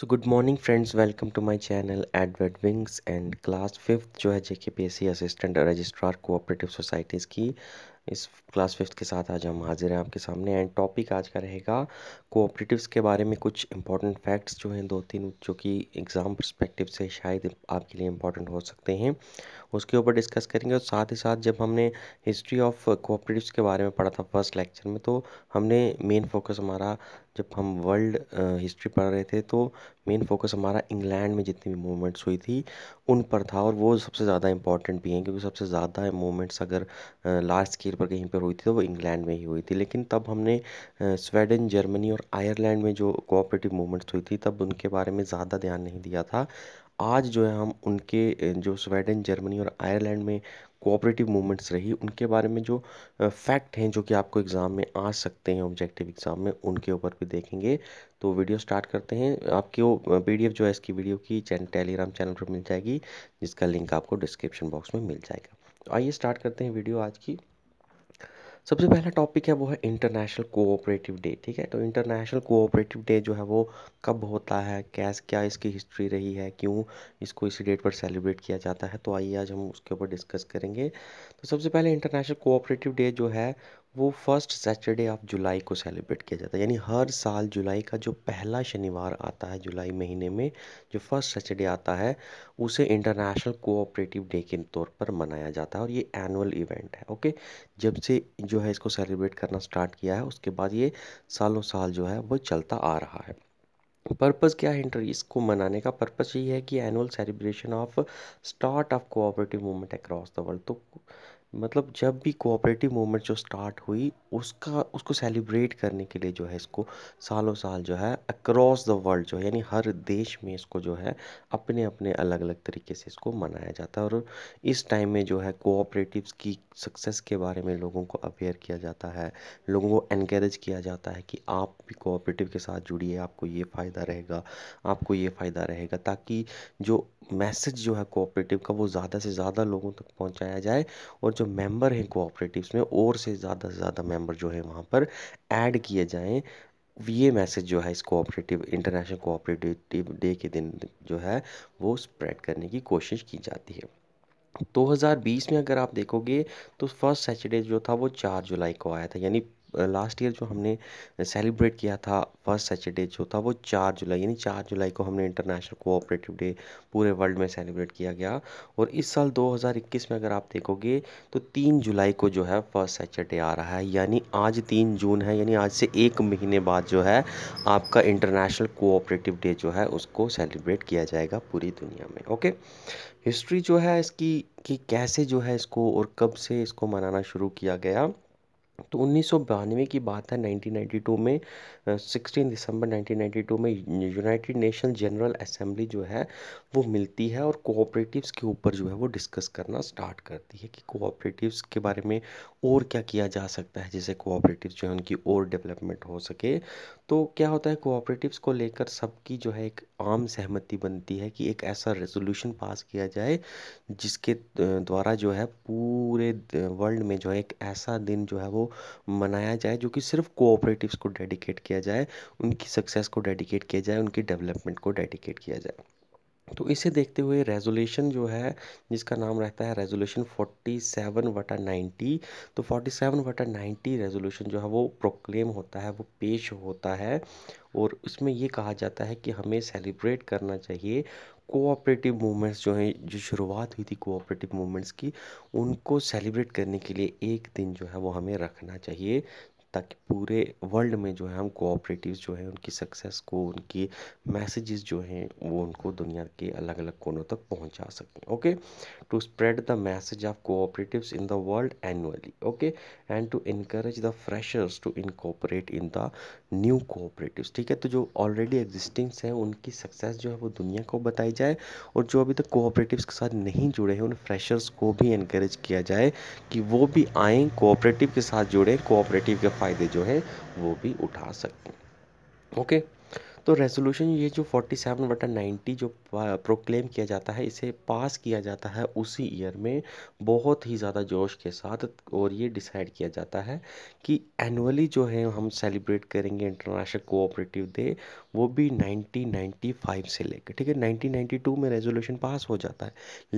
so good morning friends welcome to my channel Edward wings and class fifth जो है JK P assistant registrar cooperative societies की इस class fifth के साथ आज हम हाजिर हैं आपके सामने एंड टॉपिक आज का रहेगा कोऑपरेटिव्स के बारे में कुछ इंपॉर्टेंट फैक्ट्स जो हैं दो तीन जो कि एग्ज़ाम परस्पेक्टिव से शायद आपके लिए इंपॉर्टेंट हो सकते हैं उसके ऊपर डिस्कस करेंगे और साथ ही साथ जब हमने हिस्ट्री ऑफ कोऑपरेटिव्स के बारे में पढ़ा था फर्स्ट लेक्चर में तो हमने मेन फोकस हमारा जब हम वर्ल्ड हिस्ट्री पढ़ रहे थे तो मेन फोकस हमारा इंग्लैंड में जितनी भी मूवमेंट्स हुई थी उन पर था और वो सबसे ज़्यादा इंपॉर्टेंट भी हैं क्योंकि सबसे ज़्यादा मूवमेंट्स अगर लार्ज स्केल पर कहीं पर हुई थी तो वो इंग्लैंड में ही हुई थी लेकिन तब हमने स्वीडन जर्मनी और आयरलैंड में जो कोऑपरेटिव मूवमेंट्स हुई थी तब उनके बारे में ज़्यादा ध्यान नहीं दिया था आज जो है हम उनके जो स्वीडन जर्मनी और आयरलैंड में कोऑपरेटिव मूवमेंट्स रही उनके बारे में जो फैक्ट हैं जो कि आपको एग्ज़ाम में आ सकते हैं ऑब्जेक्टिव एग्ज़ाम में उनके ऊपर भी देखेंगे तो वीडियो स्टार्ट करते हैं आपकी वो पी जो है इसकी वीडियो की चैनल टेलीग्राम चैनल पर मिल जाएगी जिसका लिंक आपको डिस्क्रिप्शन बॉक्स में मिल जाएगा तो आइए स्टार्ट करते हैं वीडियो आज की सबसे पहला टॉपिक है वो है इंटरनेशनल कोऑपरेटिव डे ठीक है तो इंटरनेशनल कोऑपरेटिव डे जो है वो कब होता है कैस क्या इसकी हिस्ट्री रही है क्यों इसको इसी डेट पर सेलिब्रेट किया जाता है तो आइए आज हम उसके ऊपर डिस्कस करेंगे तो सबसे पहले इंटरनेशनल कोऑपरेटिव डे जो है वो फर्स्ट सैटरडे ऑफ जुलाई को सेलिब्रेट किया जाता है यानी हर साल जुलाई का जो पहला शनिवार आता है जुलाई महीने में जो फर्स्ट सैटरडे आता है उसे इंटरनेशनल कोऑपरेटिव डे के तौर पर मनाया जाता है और ये एनुअल इवेंट है ओके जब से जो है इसको सेलिब्रेट करना स्टार्ट किया है उसके बाद ये सालों साल जो है वो चलता आ रहा है पर्पस क्या है इंटर इसको मनाने का पर्पस यही है कि annual celebration of start of cooperative movement across the world तो मतलब जब भी कोऑपरेटिव मूवमेंट जो स्टार्ट हुई उसका उसको सेलिब्रेट करने के लिए जो है इसको सालों साल जो है अक्रॉस द वर्ल्ड जो है यानी हर देश में इसको जो है अपने अपने अलग अलग तरीके से इसको मनाया जाता है और इस टाइम में जो है कोऑपरेटिव्स की सक्सेस के बारे में लोगों को अवेयर किया जाता है लोगों को इनक्रेज किया जाता है कि आप भी कोऑपरेटिव के साथ जुड़िए आपको ये फ़ायदा रहेगा आपको ये फ़ायदा रहेगा ताकि जो मैसेज जो है कोऑपरेटिव का वो ज़्यादा से ज़्यादा लोगों तक पहुँचाया जाए और जो मेंबर हैं कोऑपरेटिव्स में और से ज़्यादा से ज़्यादा मेंबर जो है वहाँ पर ऐड किए जाएं ये मैसेज जो है इस कोऑपरेटिव इंटरनेशनल कोऑपरेटिव डे के दिन जो है वो स्प्रेड करने की कोशिश की जाती है 2020 में अगर आप देखोगे तो फर्स्ट सैटरडे जो था वो 4 जुलाई को आया था यानी लास्ट ईयर जो हमने सेलिब्रेट किया था फर्स्ट सैटरडे जो था वो चार जुलाई यानी चार जुलाई को हमने इंटरनेशनल कोऑपरेटिव डे पूरे वर्ल्ड में सेलिब्रेट किया गया और इस साल 2021 में अगर आप देखोगे तो तीन जुलाई को जो है फर्स्ट सैटरडे आ रहा है यानी आज तीन जून है यानी आज से एक महीने बाद जो है आपका इंटरनेशनल कोऑपरेटिव डे जो है उसको सेलिब्रेट किया जाएगा पूरी दुनिया में ओके हिस्ट्री जो है इसकी कि कैसे जो है इसको और कब से इसको मनाना शुरू किया गया तो उन्नीस की बात है 1992 में सिक्सटीन दिसंबर 1992 में यूनाइटेड नेशन जनरल असेंबली जो है वो मिलती है और कोऑपरेटिव्स के ऊपर जो है वो डिस्कस करना स्टार्ट करती है कि कोऑपरेटिव्स के बारे में और क्या किया जा सकता है जैसे कोऑपरेटिव्स जो है उनकी और डेवलपमेंट हो सके तो क्या होता है कोऑपरेटिव्स को लेकर सबकी जो है एक आम सहमति बनती है कि एक ऐसा रेजोल्यूशन पास किया जाए जिसके द्वारा जो है पूरे वर्ल्ड में जो है एक ऐसा दिन जो है वो मनाया जाए जो कि सिर्फ कोऑपरेटिव्स को डेडिकेट किया किया जाए उनकी सक्सेस को डेडिकेट किया जाए उनकी डेवलपमेंट को डेडिकेट किया जाए तो इसे देखते हुए रेजोल्यूशन जो है जिसका नाम रहता है रेजोल्यूशन 47 सेवन वटा नाइन्टी तो 47 सेवन वटा नाइन्टी रेजोल्यूशन जो है वो प्रोक्लेम होता है वो पेश होता है और उसमें ये कहा जाता है कि हमें सेलिब्रेट करना चाहिए कोऑपरेटिव मूवमेंट्स जो हैं जो शुरुआत हुई थी कोऑपरेटिव मूवमेंट्स की उनको सेलिब्रेट करने के लिए एक दिन जो है वो हमें रखना चाहिए ताकि पूरे वर्ल्ड में जो है हम कोऑपरेटिव्स जो है उनकी सक्सेस को उनकी मैसेजेस जो हैं वो उनको दुनिया के अलग अलग कोनों तक पहुंचा सकें okay to spread the message of cooperatives in the world annually okay and to increase the freshers to incorporate in the new cooperatives ठीक है तो जो ऑलरेडी एग्जिस्टिंग्स हैं उनकी सक्सेस जो है वो दुनिया को बताई जाए और जो अभी तक कोऑपरेटिव्स के साथ नहीं जुड़े हैं उन फ्रेशर्स को भी इनक्रेज किया जाए कि वो भी आएँ कोऑपरेटिव के साथ जुड़ें कोऑपरेटिव के फ़ायदे जो है वो भी उठा सकते हैं ओके तो रेजोल्यूशन ये जो 47 सेवन बटा नाइन्टी जो प्रोक्लेम किया जाता है इसे पास किया जाता है उसी ईयर में बहुत ही ज़्यादा जोश के साथ और ये डिसाइड किया जाता है कि एनुअली जो है हम सेलिब्रेट करेंगे इंटरनेशनल कोऑपरेटिव डे वो भी 1995 से लेकर ठीक है 1992 में रेजोल्यूशन पास हो जाता है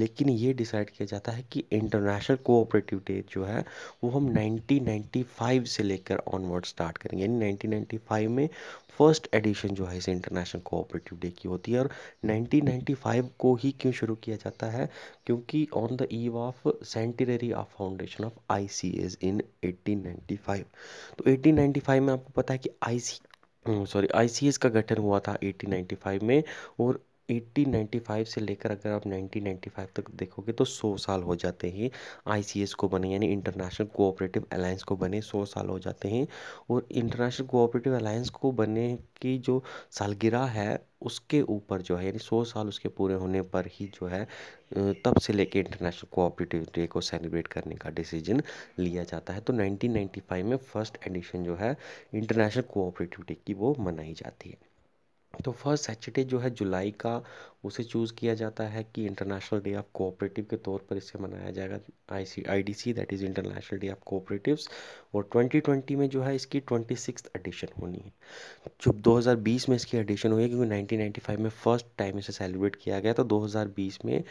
लेकिन ये डिसाइड किया जाता है कि इंटरनेशनल कोऑपरेटिव डे जो है वो हम नाइनटीन से लेकर ऑनवर्ड स्टार्ट करेंगे यानी नाइनटीन में फर्स्ट एडिशन जो है इस इंटरनेशनल कोऑपरेटिव डे की होती है और 1995 को ही क्यों शुरू किया जाता है क्योंकि on the eve of centenary of foundation of I in 1895 तो 1895 में आपको पता है कि आई सॉरी आई का गठन हुआ था 1895 में और एट्टीन नाइन्टी फाइव से लेकर अगर आप नाइन्टीन नाइन्टी फाइव तक देखोगे तो सौ साल हो जाते हैं आई को बने यानी इंटरनेशनल कोऑपरेटिव अलायंस को बने सौ साल हो जाते हैं और इंटरनेशनल कोऑपरेटिव अलायंस को बने की जो सालगिरह है उसके ऊपर जो है यानी सौ साल उसके पूरे होने पर ही जो है तब से लेके इंटरनेशनल कोऑपरेटिव डे को सेलिब्रेट करने का डिसीजन लिया जाता है तो 1995 में फर्स्ट एडिशन जो है इंटरनेशनल कोऑपरेटिव डे की वो मनाई जाती है तो फर्स्ट सैटरडे जो है जुलाई का उसे चूज़ किया जाता है कि इंटरनेशनल डे ऑफ कोऑपरेटिव के तौर पर इसे मनाया जाएगा I C I D C that is international day of cooperatives और 2020 में जो है इसकी ट्वेंटी सिक्स एडिशन होनी है जो 2020 में इसकी एडिशन हुई है क्योंकि 1995 में फ़र्स्ट टाइम इसे सेलिब्रेट किया गया तो 2020 में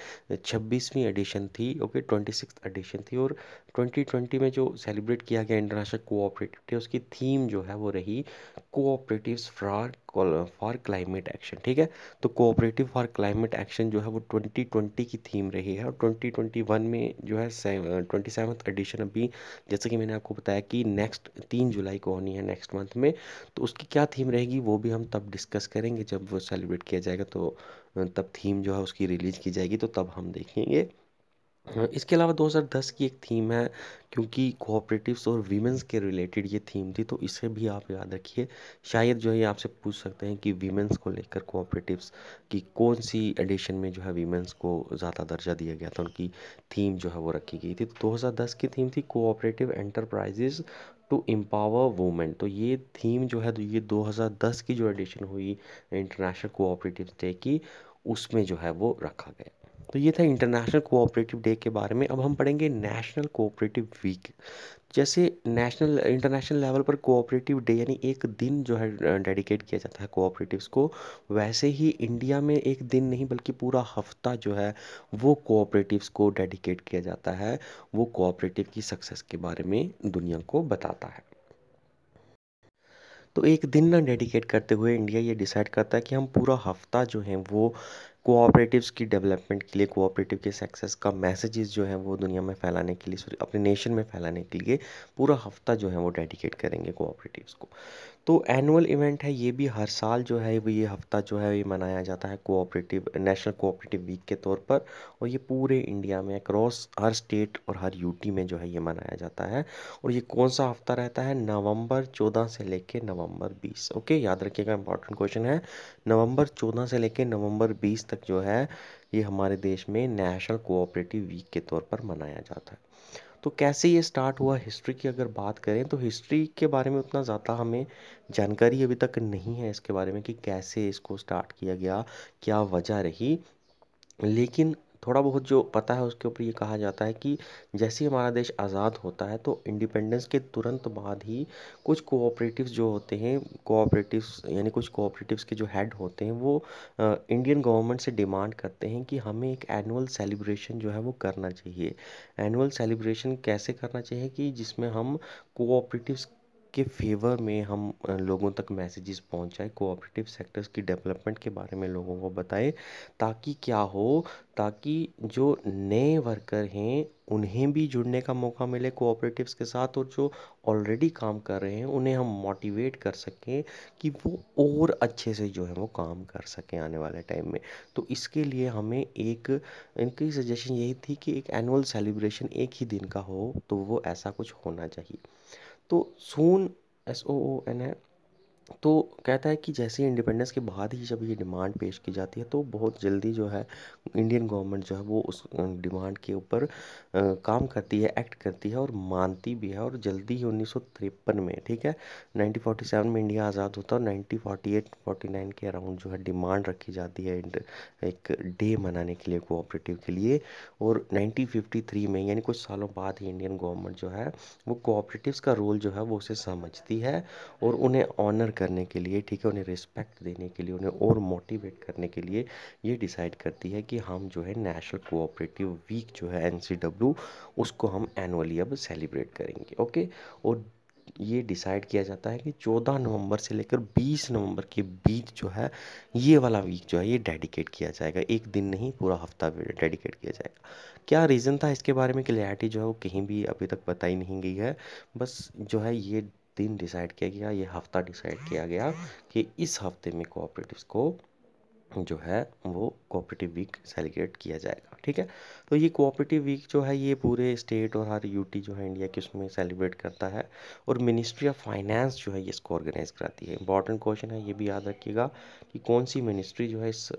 छब्बीसवीं एडिशन थी ओके ट्वेंटी सिक्स एडिशन थी और 2020 में जो सेलिब्रेट किया गया इंटरनेशनल कोऑपरेटिव डे उसकी थीम जो है वो रही cooperative for for climate action ठीक है तो कोऑपरेटिव फॉर क्लाइमेट एक्शन जो है वो ट्वेंटी ट्वेंटी की थीम रही है और ट्वेंटी ट्वेंटी वन में जो है ट्वेंटी सेवन्थ एडिशन अभी जैसे कि मैंने आपको बताया कि नेक्स्ट तीन जुलाई को होनी है नेक्स्ट मंथ में तो उसकी क्या थीम रहेगी वो भी हम तब डिस्कस करेंगे जब वो सेलिब्रेट किया जाएगा तो तब थीम जो है उसकी रिलीज़ की जाएगी तो तब हम देखेंगे इसके अलावा 2010 की एक थीम है क्योंकि कोऑपरेटिव्स और वीमेंस के रिलेटेड ये थीम थी तो इसे भी आप याद रखिए शायद जो है आपसे पूछ सकते हैं कि वीमेंस को लेकर कोऑपरेटिव्स की कौन सी एडिशन में जो है वीमेंस को ज़्यादा दर्जा दिया गया था उनकी थीम जो है वो रखी गई थी तो 2010 की थीम थी cooperative enterprises to empower women तो ये थीम जो है तो ये दो की जो एडिशन हुई इंटरनेशनल कोऑपरेटिव डे की उसमें जो है वो रखा गया तो ये था इंटरनेशनल कोऑपरेटिव डे के बारे में अब हम पढ़ेंगे नेशनल कोऑपरेटिव वीक जैसे नेशनल इंटरनेशनल लेवल पर कोऑपरेटिव डे यानी एक दिन जो है डेडिकेट किया जाता है कोऑपरेटिव्स को वैसे ही इंडिया में एक दिन नहीं बल्कि पूरा हफ्ता जो है वो कोऑपरेटिव्स को डेडिकेट किया जाता है वो कोऑपरेटिव की सक्सेस के बारे में दुनिया को बताता है तो एक दिन ना डेडिकेट करते हुए इंडिया ये डिसाइड करता है कि हम पूरा हफ्ता जो है वो कोऑपरेटिव्स की डेवलपमेंट के लिए कोऑपरेटिव के सक्सेस का मैसेजेस जो है वो दुनिया में फैलाने के लिए सॉरी अपने नेशन में फैलाने के लिए पूरा हफ्ता जो है वो डेडिकेट करेंगे कोऑपरेटिव्स को तो एनुअल इवेंट है ये भी हर साल जो है ये हफ्ता जो है ये मनाया जाता है कोऑपरेटिव नेशनल कोऑपरेटिव वीक के तौर पर और ये पूरे इंडिया में अक्रॉस हर स्टेट और हर यूटी में जो है ये मनाया जाता है और ये कौन सा हफ्ता रहता है नवंबर चौदह से लेके नवंबर बीस ओके याद रखिएगा इंपॉर्टेंट क्वेश्चन है नवंबर चौदह से लेके नवंबर बीस तक जो है ये हमारे देश में नेशनल कोऑपरेटिव वीक के तौर पर मनाया जाता है तो कैसे ये स्टार्ट हुआ हिस्ट्री की अगर बात करें तो हिस्ट्री के बारे में उतना ज़्यादा हमें जानकारी अभी तक नहीं है इसके बारे में कि कैसे इसको स्टार्ट किया गया क्या वजह रही लेकिन थोड़ा बहुत जो पता है उसके ऊपर ये कहा जाता है कि जैसे ही हमारा देश आज़ाद होता है तो इंडिपेंडेंस के तुरंत बाद ही कुछ कोऑपरेटिव्स जो होते हैं कोऑपरेटिव्स यानी कुछ कोऑपरेटिव्स के जो हेड होते हैं वो इंडियन गवर्नमेंट से डिमांड करते हैं कि हमें एक एनुअल सेलिब्रेशन जो है वो करना चाहिए एनुअल सेलिब्रेशन कैसे करना चाहिए कि जिसमें हम कोऑपरेटिव्स के फेवर में हम लोगों तक मैसेजेस पहुंचाएं कोऑपरेटिव सेक्टर्स की डेवलपमेंट के बारे में लोगों को बताएं ताकि क्या हो ताकि जो नए वर्कर हैं उन्हें भी जुड़ने का मौका मिले कोऑपरेटिव्स के साथ और जो ऑलरेडी काम कर रहे हैं उन्हें हम मोटिवेट कर सकें कि वो और अच्छे से जो है वो काम कर सकें आने वाले टाइम में तो इसके लिए हमें एक इनकी सजेशन यही थी कि एक एनुअल सेलिब्रेशन एक ही दिन का हो तो वो ऐसा कुछ होना चाहिए तो सून एस ओ ओ एन है तो कहता है कि जैसे ही इंडिपेंडेंस के बाद ही जब ये डिमांड पेश की जाती है तो बहुत जल्दी जो है इंडियन गवर्नमेंट जो है वो उस डिमांड के ऊपर काम करती है एक्ट करती है और मानती भी है और जल्दी ही उन्नीस में ठीक है 1947 में इंडिया आज़ाद होता है और नाइनटीन के अराउंड जो है डिमांड रखी जाती है एक डे मनाने के लिए कोऑपरेटिव के लिए और नाइनटीन में यानी कुछ सालों बाद ही इंडियन गवर्नमेंट जो है वो कोऑपरेटिव का रोल जो है वो उसे समझती है और उन्हें ऑनर करने के लिए ठीक है उन्हें रिस्पेक्ट देने के लिए उन्हें और मोटिवेट करने के लिए ये डिसाइड करती है कि हम जो है नेशनल कोऑपरेटिव वीक जो है एन उसको हम एनुअली अब सेलिब्रेट करेंगे ओके और ये डिसाइड किया जाता है कि 14 नवंबर से लेकर 20 नवंबर के बीच जो है ये वाला वीक जो है ये डेडिकेट किया जाएगा एक दिन नहीं पूरा हफ्ता डेडिकेट किया जाएगा क्या रीज़न था इसके बारे में क्लैरिटी जो है वो कहीं भी अभी तक बताई नहीं गई है बस जो है ये दिन डिसाइड किया गया ये हफ्ता डिसाइड किया गया कि इस हफ्ते में कोऑपरेटिव्स को जो है वो कोऑपरेटिव वीक सेलिब्रेट किया जाएगा ठीक है तो ये कोऑपरेटिव वीक जो है ये पूरे स्टेट और हर यूटी जो है इंडिया के उसमें सेलिब्रेट करता है और मिनिस्ट्री ऑफ फाइनेंस जो है ये इसको ऑर्गेनाइज कराती है इंपॉर्टेंट क्वेश्चन है ये भी याद रखिएगा कि कौन सी मिनिस्ट्री जो है इस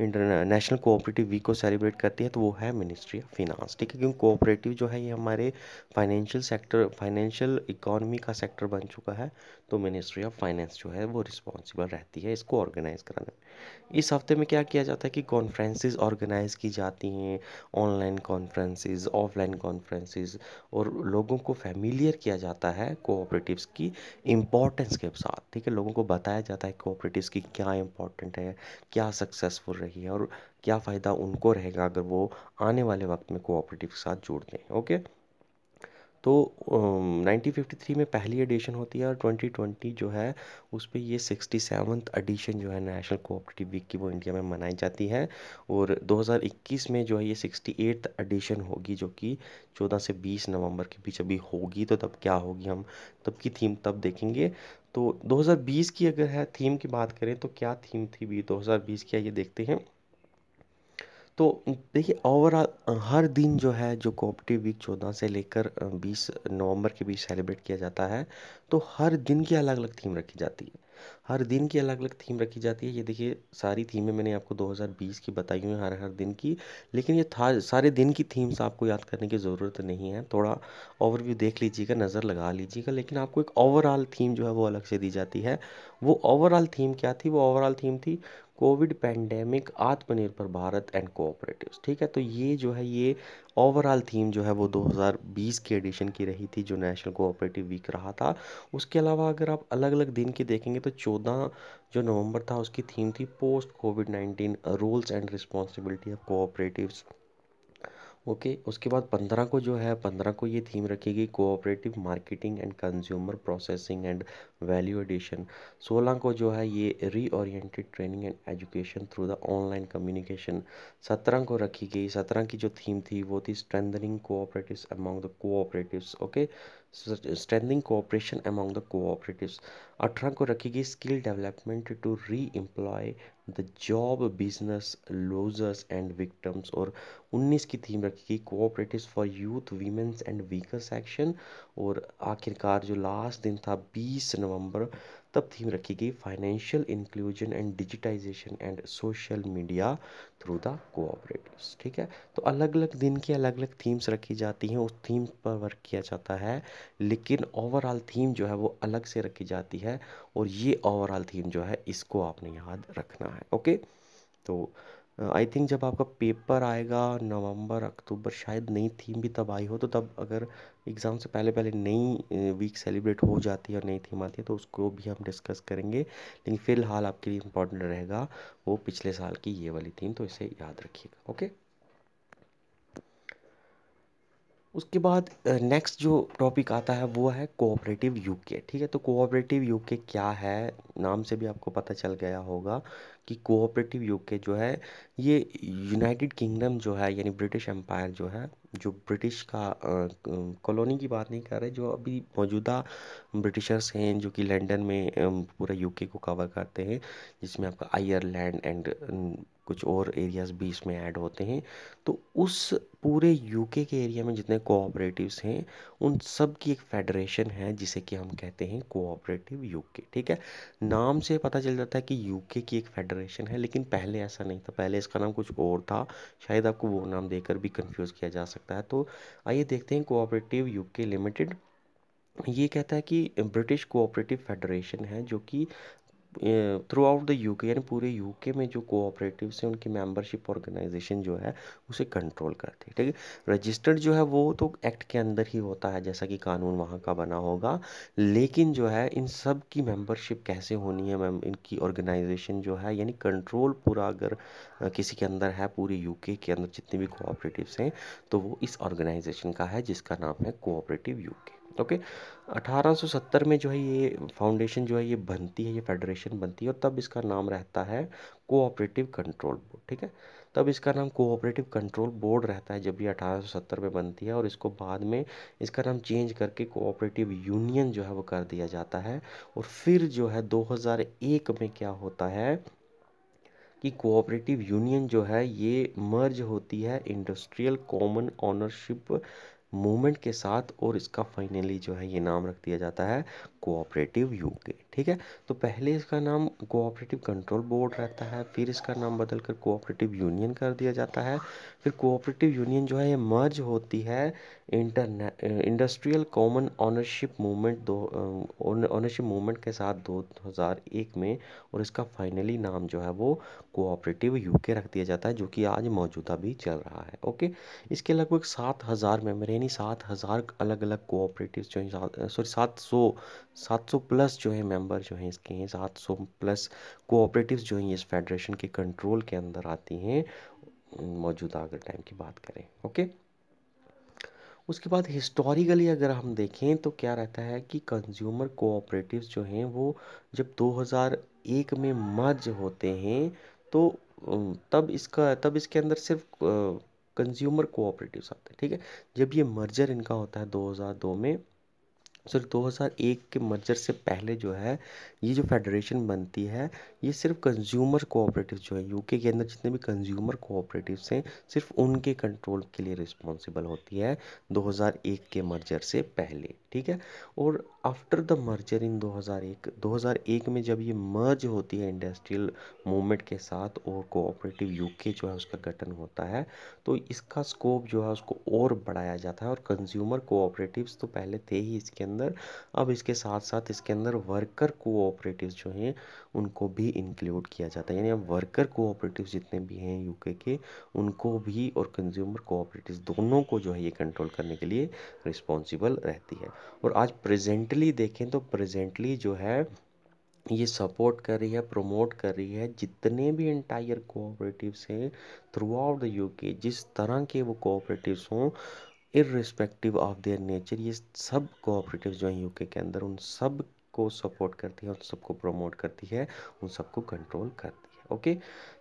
नेशनल कोऑपरेटिव वीक को सेलिब्रेट करती है तो वो है मिनिस्ट्री ऑफ फिनांस ठीक है क्योंकि कोऑपरेटिव जो है ये हमारे फाइनेंशियल सेक्टर फाइनेंशियल इकोनॉमी का सेक्टर बन चुका है तो मिनिस्ट्री ऑफ फाइनेंस जो है वो रिस्पॉन्सिबल रहती है इसको ऑर्गेनाइज कराने में इस हफ्ते में क्या किया जाता है कि कॉन्फ्रेंसिस ऑर्गेनाइज की जाती हैं ऑनलाइन कॉन्फ्रेंसिस ऑफलाइन कॉन्फ्रेंसिस और लोगों को फेमिलियर किया जाता है कोऑपरेटिव्स की इंपॉर्टेंस के साथ ठीक है लोगों को बताया जाता है कोऑपरेटिव्स की क्या इंपॉर्टेंट है क्या सक्सेसफुल रही है और क्या फ़ायदा उनको रहेगा अगर वो आने वाले वक्त में कोऑपरेटिव के साथ जुड़ते हैं ओके तो नाइनटीन फिफ्टी थ्री में पहली एडिशन होती है और ट्वेंटी ट्वेंटी जो है उस पर ये सिक्सटी सेवन्थ एडिशन जो है नेशनल कोऑपरेटिव वीक की वो इंडिया में मनाई जाती है और 2021 में जो है ये सिक्सटी एट्थ एडिशन होगी जो कि 14 से 20 नवंबर के बीच अभी होगी तो तब क्या होगी हम तब की थीम तब देखेंगे तो 2020 की अगर है थीम की बात करें तो क्या थीम थी भी 2020 है ये देखते हैं तो देखिए ओवरऑल हर दिन जो है जो कोऑपरेटिव वीक चौदह से लेकर बीस नवंबर के बीच सेलिब्रेट किया जाता है तो हर दिन की अलग अलग थीम रखी जाती है हर दिन की अलग अलग थीम रखी जाती है ये देखिए सारी थीमें मैंने आपको 2020 की बताई हुई हैं हर हर दिन की लेकिन ये था सारे दिन की थीम्स आपको याद करने की ज़रूरत नहीं है थोड़ा ओवरव्यू देख लीजिएगा नज़र लगा लीजिएगा लेकिन आपको एक ओवरऑल थीम जो है वो अलग से दी जाती है वो ओवरऑल थीम क्या थी वो ओवरऑल थीम थी covid pandemic Atmanirbhar Bharat and cooperatives ठीक है तो ये जो है ये ओवरऑल थीम जो है वो 2020 के एडिशन की रही थी जो नेशनल कोऑपरेटिव वीक रहा था उसके अलावा अगर आप अलग अलग दिन की देखेंगे तो 14 जो नवंबर था उसकी थीम थी post covid 19 roles and responsibility of cooperatives okay उसके बाद पंद्रह को जो है पंद्रह को ये थीम रखेगी cooperative marketing and consumer processing and value addition सोलह को जो है ये reoriented training and education through the online communication सत्रह को रखी गई सत्रह की जो थीम थी वो थी strengthening cooperatives among the cooperatives okay strengthening cooperation among the cooperative अठारह को रखी गई skill development to reemploy the job business losers and victims और उन्नीस की थीम रखी गई cooperative for youth women's and weaker section और आखिरकार जो लास्ट दिन था बीस नवंबर तब थीम रखी गई financial inclusion and digitization and social media through the cooperative ठीक है तो अलग अलग दिन की अलग अलग थीम्स रखी जाती हैं उस थीम पर वर्क किया जाता है लेकिन ओवरऑल थीम जो है वो अलग से रखी जाती है और ये ओवरऑल थीम जो है इसको आपने याद रखना है ओके तो आई थिंक जब आपका पेपर आएगा नवंबर अक्टूबर शायद नई थीम भी तब आई हो तो तब अगर एग्ज़ाम से पहले पहले नई वीक सेलिब्रेट हो जाती है और नई थीम आती है तो उसको भी हम डिस्कस करेंगे लेकिन फ़िलहाल आपके लिए इम्पोर्टेंट रहेगा वो पिछले साल की ये वाली थीम तो इसे याद रखिएगा ओके उसके बाद नेक्स्ट जो टॉपिक आता है वो है कोऑपरेटिव यूके ठीक है तो कोऑपरेटिव यूके क्या है नाम से भी आपको पता चल गया होगा कि कोऑपरेटिव के जो है ये यूनाइटेड किंगडम जो है यानी ब्रिटिश एम्पायर जो है जो ब्रिटिश का कॉलोनी की बात नहीं कर रहे जो अभी मौजूदा ब्रिटिशर्स हैं जो कि लंदन में पूरा यूके को कवर करते हैं जिसमें आपका आयरलैंड एंड कुछ और एरियाज़ भी इसमें ऐड होते हैं तो उस पूरे यूके के एरिया में जितने कोऑपरेटिव्स हैं उन सब की एक फेडरेशन है जिसे कि हम कहते हैं कोऑपरेटिव यूके ठीक है नाम से पता चल जाता है कि यूके की एक फेडरेशन है लेकिन पहले ऐसा नहीं था पहले इसका नाम कुछ और था शायद आपको वो नाम देकर भी कन्फ्यूज़ किया जा सकता है तो आइए देखते हैं कोऑपरेटिव यूके लिमिटेड ये कहता है कि ब्रिटिश कोऑपरेटिव फेडरेशन है जो कि थ्रू आउट द यूके यानी पूरे यूके में जो कोऑपरेटिव्स हैं उनकी मेंबरशिप ऑर्गेनाइजेशन जो है उसे कंट्रोल करती है ठीक है रजिस्टर्ड जो है वो तो एक्ट के अंदर ही होता है जैसा कि कानून वहाँ का बना होगा लेकिन जो है इन सब की मेंबरशिप कैसे होनी है मैम इनकी ऑर्गेनाइजेशन जो है यानी कंट्रोल पूरा अगर किसी के अंदर है पूरे यूके के अंदर जितने भी कोऑपरेटिव्स हैं तो वो इस ऑर्गेनाइजेशन का है जिसका नाम है कोऑपरेटिव यूके ओके अठारह सत्तर में जो है ये फाउंडेशन जो है ये बनती है ये फेडरेशन बनती है और तब इसका नाम रहता है कोऑपरेटिव कंट्रोल बोर्ड ठीक है तब इसका नाम कोऑपरेटिव कंट्रोल बोर्ड रहता है जब ये अठारह सत्तर में बनती है और इसको बाद में इसका नाम चेंज करके कोऑपरेटिव यूनियन जो है वो कर दिया जाता है और फिर जो है दो हज़ार एक में क्या होता है कि कोऑपरेटिव यूनियन जो है ये मर्ज होती है इंडस्ट्रियल कॉमन ऑनरशिप मूवमेंट के साथ और इसका फाइनली जो है ये नाम रख दिया जाता है कोऑपरेटिव यूके ठीक है तो पहले इसका नाम कोऑपरेटिव कंट्रोल बोर्ड रहता है फिर इसका नाम बदल कर कोऑपरेटिव यूनियन कर दिया जाता है फिर कोऑपरेटिव यूनियन जो है ये मर्ज होती है इंटरने इंडस्ट्रियल कॉमन ऑनरशिप मूवमेंट दो ऑनरशिप मूवमेंट के साथ दो हज़ार एक में और इसका फाइनली नाम जो है वो कोऑपरेटिव यूके रख दिया जाता है जो कि आज मौजूदा भी चल रहा है ओके इसके लगभग सात हज़ार मेम्बर यानी सात हज़ार अलग अलग कोऑपरेटिव जो सॉरी सात सौ 700 प्लस जो है मेंबर जो हैं इसके हैं 700 प्लस कोऑपरेटिव्स जो हैं इस फेडरेशन के कंट्रोल के अंदर आती हैं मौजूदा अगर टाइम की बात करें ओके उसके बाद हिस्टोरिकली अगर हम देखें तो क्या रहता है कि कंज्यूमर कोऑपरेटिव्स जो हैं वो जब 2001 में मर्ज होते हैं तो तब इसका तब इसके अंदर सिर्फ कंज्यूमर कोऑपरेटिव्स आते हैं ठीक है जब ये मर्जर इनका होता है 2002 में सॉरी 2001 के मर्जर से पहले जो है ये जो फेडरेशन बनती है ये सिर्फ कंज्यूमर कोऑपरेटिव जो है यूके के अंदर जितने भी कंज्यूमर कोऑपरेटिव हैं सिर्फ उनके कंट्रोल के लिए रिस्पॉन्सिबल होती है 2001 के मर्जर से पहले ठीक है और आफ्टर द मर्जर इन 2001 2001 में जब ये मर्ज होती है इंडस्ट्रियल मूवमेंट के साथ और कोऑपरेटिव यूके जो है उसका गठन होता है तो इसका स्कोप जो है उसको और बढ़ाया जाता है और कंज्यूमर कोऑपरेटिव्स तो पहले थे ही इसके अंदर अब इसके साथ साथ इसके अंदर वर्कर कोऑपरेटिव जो हैं उनको भी इंक्लूड किया जाता है यानी अब वर्कर कोऑपरेटिव जितने भी हैं यू के उनको भी और कंज्यूमर कोऑपरेटिव दोनों को जो है ये कंट्रोल करने के लिए रिस्पॉन्सिबल रहती है और आज प्रेजेंटली देखें तो प्रेजेंटली जो है ये सपोर्ट कर रही है प्रमोट कर रही है जितने भी इंटायर कोऑपरेटिव्स हैं थ्रू आउट द यूके जिस तरह के वो कोऑपरेटिव्स हों इरिस्पेक्टिव ऑफ देयर नेचर ये सब कोऑपरेटिव जो हैं यूके के अंदर उन सब को सपोर्ट करती है उन सबको प्रमोट करती है उन सबको कंट्रोल करती है ओके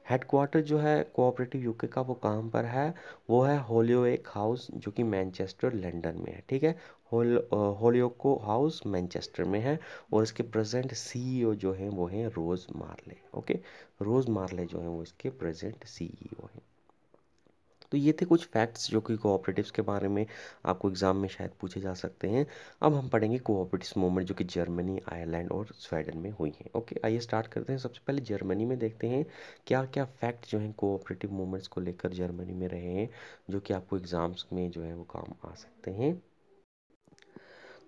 हेडक्वार्टर जो है कोऑपरेटिव यूके का वो कहाँ पर है वो है होलियो एक हाउस जो कि मैनचेस्टर लंदन में है ठीक है होल होलियोको हाउस मैनचेस्टर में है और इसके प्रेजेंट सीईओ e जो हैं वो हैं रोज़ मार्ले ओके रोज़ मार्ले जो हैं वो इसके प्रेजेंट सीईओ e हैं तो ये थे कुछ फैक्ट्स जो कि कोऑपरेटिव्स के बारे में आपको एग्ज़ाम में शायद पूछे जा सकते हैं अब हम पढ़ेंगे कोऑपरेटिव्स मूवमेंट जो कि जर्मनी आयरलैंड और स्वीडन में हुई है ओके आइए स्टार्ट करते हैं सबसे पहले जर्मनी में देखते हैं क्या क्या फैक्ट जो हैं कोऑपरेटिव मूवमेंट्स को लेकर जर्मनी में रहे हैं जो कि आपको एग्ज़ाम्स में जो है वो काम आ सकते हैं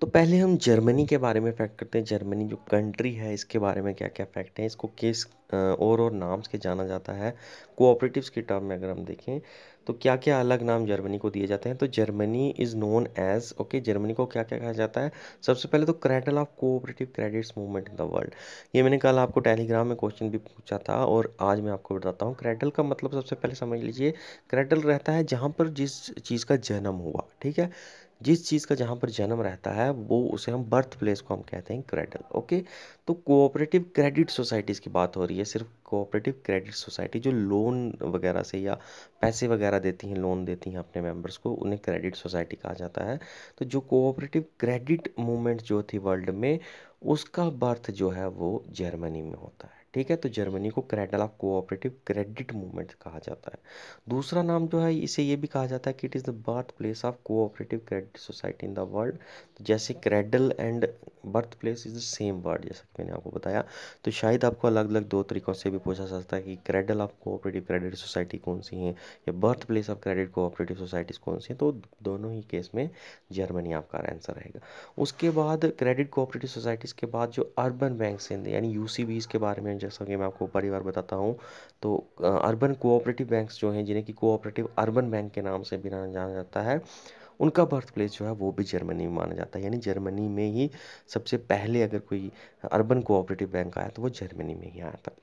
तो पहले हम जर्मनी के बारे में फैक्ट करते हैं जर्मनी जो कंट्री है इसके बारे में क्या क्या फैक्ट हैं इसको किस और और नाम्स के जाना जाता है कोऑपरेटिव्स के टर्म में अगर हम देखें तो क्या क्या अलग नाम जर्मनी को दिए जाते हैं तो Germany is known as okay Germany को क्या क्या कहा जाता है सबसे पहले तो cradle of cooperative credits movement in the world ये मैंने कल आपको टेलीग्राम में क्वेश्चन भी पूछा था और आज मैं आपको बताता हूँ क्रैटल का मतलब सबसे पहले समझ लीजिए क्रैटल रहता है जहाँ पर जिस चीज़ का जन्म हुआ ठीक है जिस चीज़ का जहाँ पर जन्म रहता है वो उसे हम बर्थ प्लेस को हम कहते हैं क्रेडल ओके तो कोऑपरेटिव क्रेडिट सोसाइटीज़ की बात हो रही है सिर्फ कोऑपरेटिव क्रेडिट सोसाइटी जो लोन वगैरह से या पैसे वगैरह देती हैं लोन देती हैं अपने मेंबर्स को उन्हें क्रेडिट सोसाइटी कहा जाता है तो जो कोऑपरेटिव क्रेडिट मूवमेंट जो थी वर्ल्ड में उसका बर्थ जो है वो जर्मनी में होता है ठीक है तो जर्मनी को cradle of cooperative credit movement कहा जाता है दूसरा नाम जो है इसे ये भी कहा जाता है कि it is the birthplace of cooperative credit society in the world जैसे cradle and birthplace is the same word जैसा कि मैंने आपको बताया तो शायद आपको अलग अलग दो तरीक़ों से भी पूछा सकता है कि cradle of cooperative credit society कौन सी है या birthplace of credit cooperative societies कौन सी हैं तो दोनों ही केस में जर्मनी आपका आंसर रहेगा उसके बाद क्रेडिट कोऑपरेटिव सोसाइटीज़ के बाद जो अर्बन बैंक्स हैं यानी यू के बारे में जैसा कि मैं आपको बारी बार बताता हूँ तो अर्बन कोऑपरेटिव बैंक्स जो हैं जिन्हें कि कोऑपरेटिव अर्बन बैंक के नाम से भी जाना जाता है उनका बर्थ प्लेस जो है वो भी जर्मनी में माना जाता है यानी जर्मनी में ही सबसे पहले अगर कोई अर्बन कोऑपरेटिव बैंक आया तो वो जर्मनी में ही आया था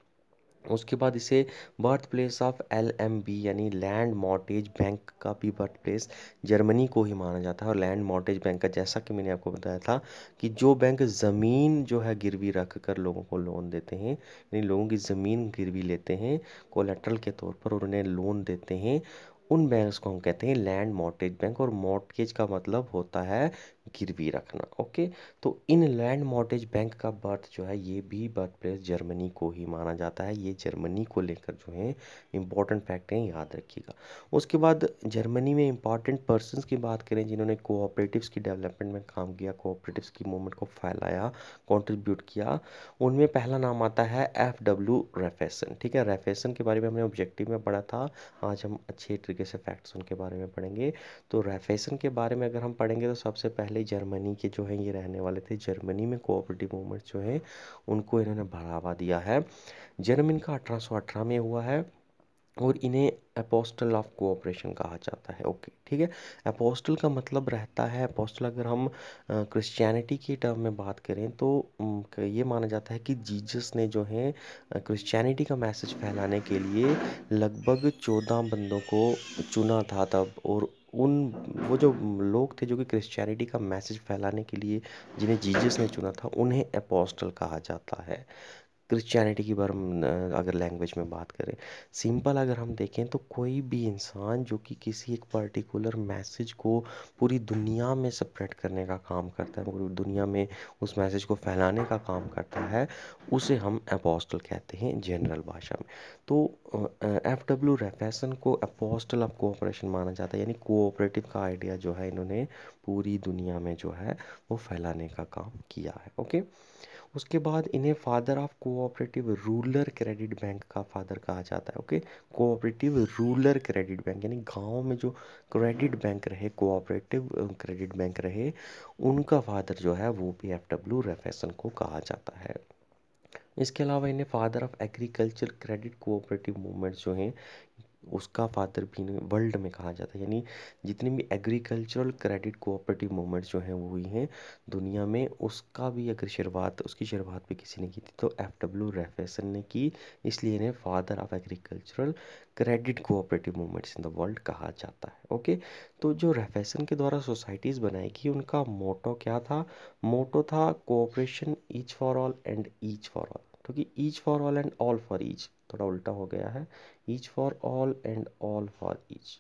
उसके बाद इसे birthplace of L M B यानी लैंड मॉटेज बैंक का भी बर्थ प्लेस जर्मनी को ही माना जाता है और लैंड मॉटेज बैंक का जैसा कि मैंने आपको बताया था कि जो बैंक ज़मीन जो है गिरवी रख कर लोगों को लोन देते हैं यानी लोगों की ज़मीन गिरवी लेते हैं कोलेट्रल के तौर पर उन्हें लोन देते हैं उन बैंक्स को हम कहते हैं लैंड मॉर्टेज बैंक और मॉर्टेज का मतलब होता है गिरवी रखना ओके तो इन लैंड मॉडेज बैंक का बर्थ जो है ये भी बर्थ प्लेस जर्मनी को ही माना जाता है ये जर्मनी को लेकर जो है इंपॉर्टेंट फैक्ट हैं याद रखिएगा उसके बाद जर्मनी में इंपॉर्टेंट पर्सन की बात करें जिन्होंने कोऑपरेटिव्स की डेवलपमेंट में काम किया कोऑपरेटिव्स की मूवमेंट को फैलाया कॉन्ट्रीब्यूट किया उनमें पहला नाम आता है एफ डब्ल्यू रेफेसन ठीक है रेफेसन के बारे में हमने ऑब्जेक्टिव में पढ़ा था आज हम अच्छे तरीके से फैक्ट्स उनके बारे में पढ़ेंगे तो रेफेसन के बारे में अगर हम पढ़ेंगे तो सबसे पहले सारे जर्मनी के जो हैं ये रहने वाले थे जर्मनी में कोऑपरेटिव मूवमेंट जो है उनको इन्होंने बढ़ावा दिया है जन्म इनका अठारह में हुआ है और इन्हें अपोस्टल ऑफ कोऑपरेशन कहा जाता है ओके ठीक है अपोस्टल का मतलब रहता है अपोस्टल अगर हम क्रिश्चियनिटी के टर्म में बात करें तो ये माना जाता है कि जीजस ने जो है क्रिश्चियनिटी का मैसेज फैलाने के लिए लगभग चौदह बंदों को चुना था तब और उन वो जो लोग थे जो कि क्रिश्चियनिटी का मैसेज फैलाने के लिए जिन्हें जीजस ने चुना था उन्हें अपोस्टल कहा जाता है क्रिश्चियनिटी की बारे में अगर लैंग्वेज में बात करें सिंपल अगर हम देखें तो कोई भी इंसान जो कि किसी एक पर्टिकुलर मैसेज को पूरी दुनिया में स्प्रेड करने का काम करता है पूरी दुनिया में उस मैसेज को फैलाने का काम करता है उसे हम अपोस्टल कहते हैं जनरल भाषा में तो एफ डब्ल्यू रेफेसन को अपोस्टल ऑफ कोऑपरेशन माना जाता है यानी कोऑपरेटिव का आइडिया जो है इन्होंने पूरी दुनिया में जो है वो फैलाने का काम किया है ओके उसके बाद इन्हें father of cooperative rural credit bank का फादर कहा जाता है okay cooperative rural credit bank यानी गांव में जो क्रेडिट बैंक रहे कोऑपरेटिव क्रेडिट बैंक रहे उनका फादर जो है वो भी एफ डब्ल्यू रेफेसन को कहा जाता है इसके अलावा इन्हें father of agriculture credit cooperative movement जो हैं उसका फादर भी वर्ल्ड में कहा जाता है यानी जितने भी एग्रीकल्चरल क्रेडिट कोऑपरेटिव मूवमेंट्स जो हैं वो हुई हैं दुनिया में उसका भी अगर शुरुआत उसकी शुरुआत भी किसी ने की थी तो एफ डब्ल्यू रेफेसन ने की इसलिए इन्हें father of agricultural credit cooperative movements in the world कहा जाता है ओके तो जो रेफेसन के द्वारा सोसाइटीज़ बनाई गई उनका मोटो क्या था मोटो था cooperation each for all and each for all क्योंकि each for all and all for each थोड़ा उल्टा हो गया है each for all and all for each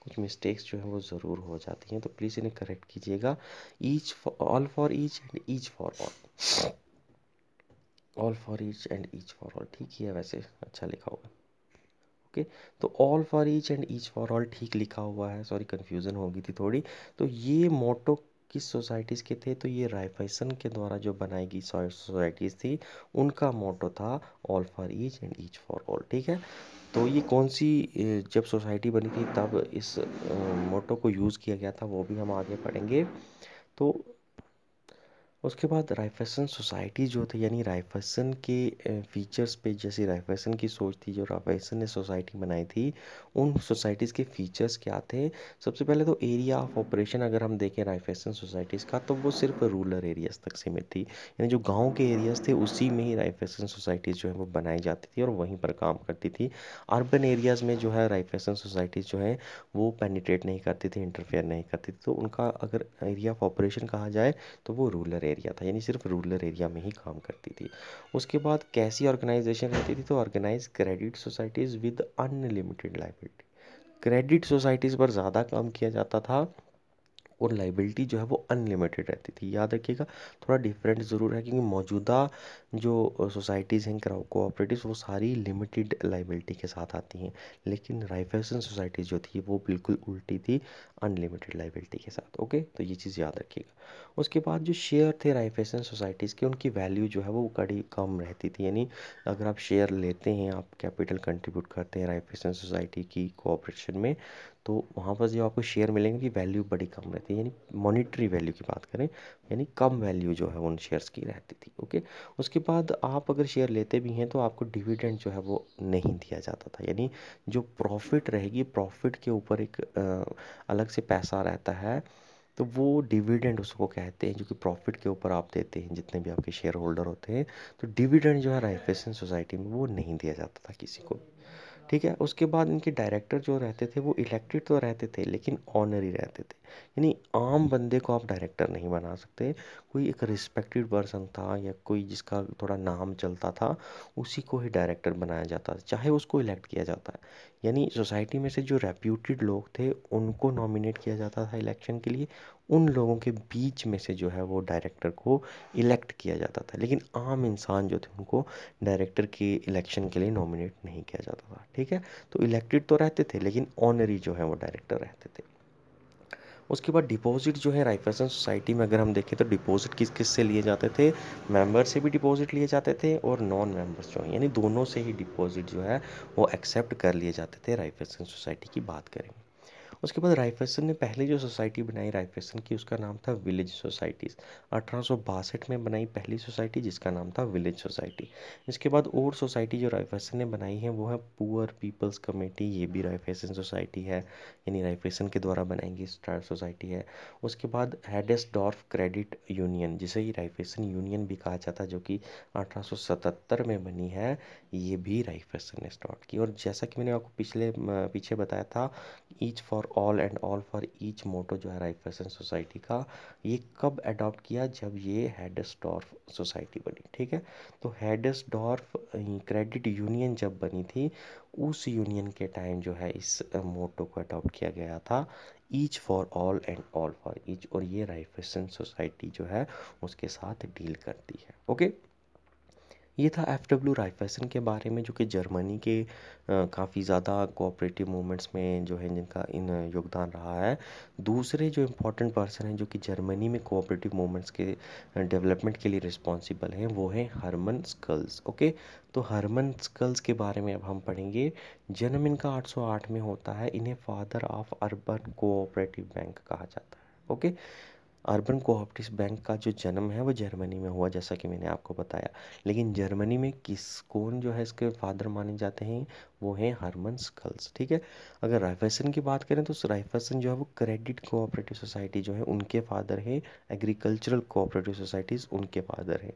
कुछ मिस्टेक्स जो हैं वो ज़रूर हो जाती हैं तो प्लीज़ इन्हें करेक्ट कीजिएगा each all for each and each for all all for each and each for all ठीक ही है वैसे अच्छा लिखा होगा ओके तो all for each and each for all ठीक लिखा हुआ है सॉरी कन्फ्यूज़न होगी थी थोड़ी तो ये मोटो किस सोसाइटीज़ के थे तो ये राइफाइसन के द्वारा जो बनाई गई सोसाइटीज़ थी उनका मोटो था all for each and each for all ठीक है तो ये कौन सी जब सोसाइटी बनी थी तब इस मोटो को यूज़ किया गया था वो भी हम आगे पढ़ेंगे तो उसके बाद राइफेसन सोसाइटी जो थी यानी राइफेसन के फीचर्स पे जैसे राइफसन की सोच थी जो राइफेसन ने सोसाइटी बनाई थी उन सोसाइटीज़ के फीचर्स क्या थे सबसे पहले तो एरिया ऑफ ऑपरेशन अगर हम देखें राइफेसन सोसाइटीज़ का तो वो सिर्फ रूरल एरियाज़ तक सीमित थी यानी जो गाँव के एरियाज़ थे उसी में ही राइफेसन सोसाइटीज़ जो है वो बनाई जाती थी और वहीं पर काम करती थी अर्बन एरियाज़ में जो है राइफेसन सोसाइटीज़ जो है वो पेनिट्रेट नहीं करती थी इंटरफेयर नहीं करती थी तो उनका अगर एरिया ऑफ ऑपरेशन कहा जाए तो वो रूरल एरिया एरिया था यानी सिर्फ रूरल एरिया में ही काम करती थी उसके बाद कैसी ऑर्गेनाइजेशन रहती थी तो organise credit societies with unlimited liability credit societies पर ज़्यादा काम किया जाता था और लाइबिलिटी जो है वो अनलिमिटेड रहती थी याद रखिएगा थोड़ा डिफरेंट ज़रूर है क्योंकि मौजूदा जो सोसाइटीज़ हैं कोऑपरेटिव वो सारी लिमिटेड लाइबिलिटी के साथ आती हैं लेकिन राइफेसन सोसाइटीज़ जो थी वो बिल्कुल उल्टी थी अनलिमिटेड लाइबिलिटी के साथ ओके तो ये चीज़ याद रखिएगा उसके बाद जो शेयर थे राइफेसन सोसाइटीज़ के उनकी वैल्यू जो है वो कड़ी कम रहती थी यानी अगर आप शेयर लेते हैं आप कैपिटल कंट्रीब्यूट करते हैं राइफेसन सोसाइटी की कोऑपरेशन में तो वहाँ पर जो आपको शेयर मिलेंगे उनकी वैल्यू बड़ी कम रहती है यानी मॉनिटरी वैल्यू की बात करें यानी कम वैल्यू जो है उन शेयर्स की रहती थी ओके उसके बाद आप अगर शेयर लेते भी हैं तो आपको डिविडेंड जो है वो नहीं दिया जाता था यानी जो प्रॉफिट रहेगी प्रॉफिट के ऊपर एक अलग से पैसा रहता है तो वो डिविडेंड उसको कहते हैं जो कि प्रॉफिट के ऊपर आप देते हैं जितने भी आपके शेयर होल्डर होते हैं तो डिविडेंड जो है राइफेसन सोसाइटी में वो नहीं दिया जाता था किसी को ठीक है उसके बाद इनके डायरेक्टर जो रहते थे वो इलेक्टेड तो रहते थे लेकिन ही रहते थे यानी आम बंदे को आप डायरेक्टर नहीं बना सकते कोई एक रिस्पेक्टेड पर्सन था या कोई जिसका थोड़ा नाम चलता था उसी को ही डायरेक्टर बनाया जाता था चाहे उसको इलेक्ट किया जाता है यानी सोसाइटी में से जो रेप्यूटेड लोग थे उनको नॉमिनेट किया जाता था इलेक्शन के लिए उन लोगों के बीच में से जो है वो डायरेक्टर को इलेक्ट किया जाता था लेकिन आम इंसान जो थे उनको डायरेक्टर के इलेक्शन के लिए नॉमिनेट नहीं किया जाता था ठीक है तो इलेक्टेड तो रहते थे लेकिन ऑनरी जो है वो डायरेक्टर रहते थे उसके बाद डिपॉजिट जो है राइफल्सन सोसाइटी में अगर हम देखें तो डिपॉजिट किस किस से लिए जाते थे मेंबर से भी डिपॉजिट लिए जाते थे और नॉन मेंबर्स जो हैं यानी दोनों से ही डिपॉजिट जो है वो एक्सेप्ट कर लिए जाते थे राइफल्सन सोसाइटी की बात करें उसके बाद राइफेसन ने पहले जो सोसाइटी बनाई राइफेसन की उसका नाम था विलेज सोसाइटीज़ अठारह में बनाई पहली सोसाइटी जिसका नाम था विलेज सोसाइटी इसके बाद और सोसाइटी जो राइफेसन ने बनाई है वो है पुअर पीपल्स कमेटी ये भी राइफेसन सोसाइटी है यानी राइफेसन के द्वारा बनाई गई स्टार सोसाइटी है उसके बाद हेडेस डॉर्फ क्रेडिट यूनियन जिसे ही राइफेसन यूनियन भी कहा जाता है जो कि अठारह में बनी है ये भी राइफेसन ने स्टार्ट की और जैसा कि मैंने आपको पिछले पीछे बताया था each for for all and all for each motto जो है राइफल्सन सोसाइटी का ये कब अडॉप्ट किया जब ये हेडसडॉर्फ सोसाइटी बनी ठीक है तो हेडसडॉर्फ क्रेडिट यूनियन जब बनी थी उस यूनियन के टाइम जो है इस मोटो को अडॉप्ट किया गया था each for all and all for each और ये राइफल्सन सोसाइटी जो है उसके साथ डील करती है ओके ये था एफ डब्ल्यू राइफेसन के बारे में जो कि जर्मनी के काफ़ी ज़्यादा कोऑपरेटिव मूवमेंट्स में जो है जिनका इन योगदान रहा है दूसरे जो इम्पोर्टेंट पर्सन हैं जो कि जर्मनी में कोऑपरेटिव मूवमेंट्स के डेवलपमेंट के लिए रिस्पॉन्सिबल हैं वो हैं हरमन स्कल्स ओके तो हरमन स्कल्स के बारे में अब हम पढ़ेंगे जन्म इनका 808 में होता है इन्हें father of urban cooperative bank कहा जाता है ओके अर्बन कोऑपरेटिव बैंक का जो जन्म है वो जर्मनी में हुआ जैसा कि मैंने आपको बताया लेकिन जर्मनी में किस कौन जो है इसके फादर माने जाते हैं वो हैं हरमन स्कल्स ठीक है अगर राइफेसन की बात करें तो राइफसन जो है वो क्रेडिट कोऑपरेटिव सोसाइटी जो है उनके फादर हैं एग्रीकल्चरल कोऑपरेटिव सोसाइटीज़ उनके फादर हैं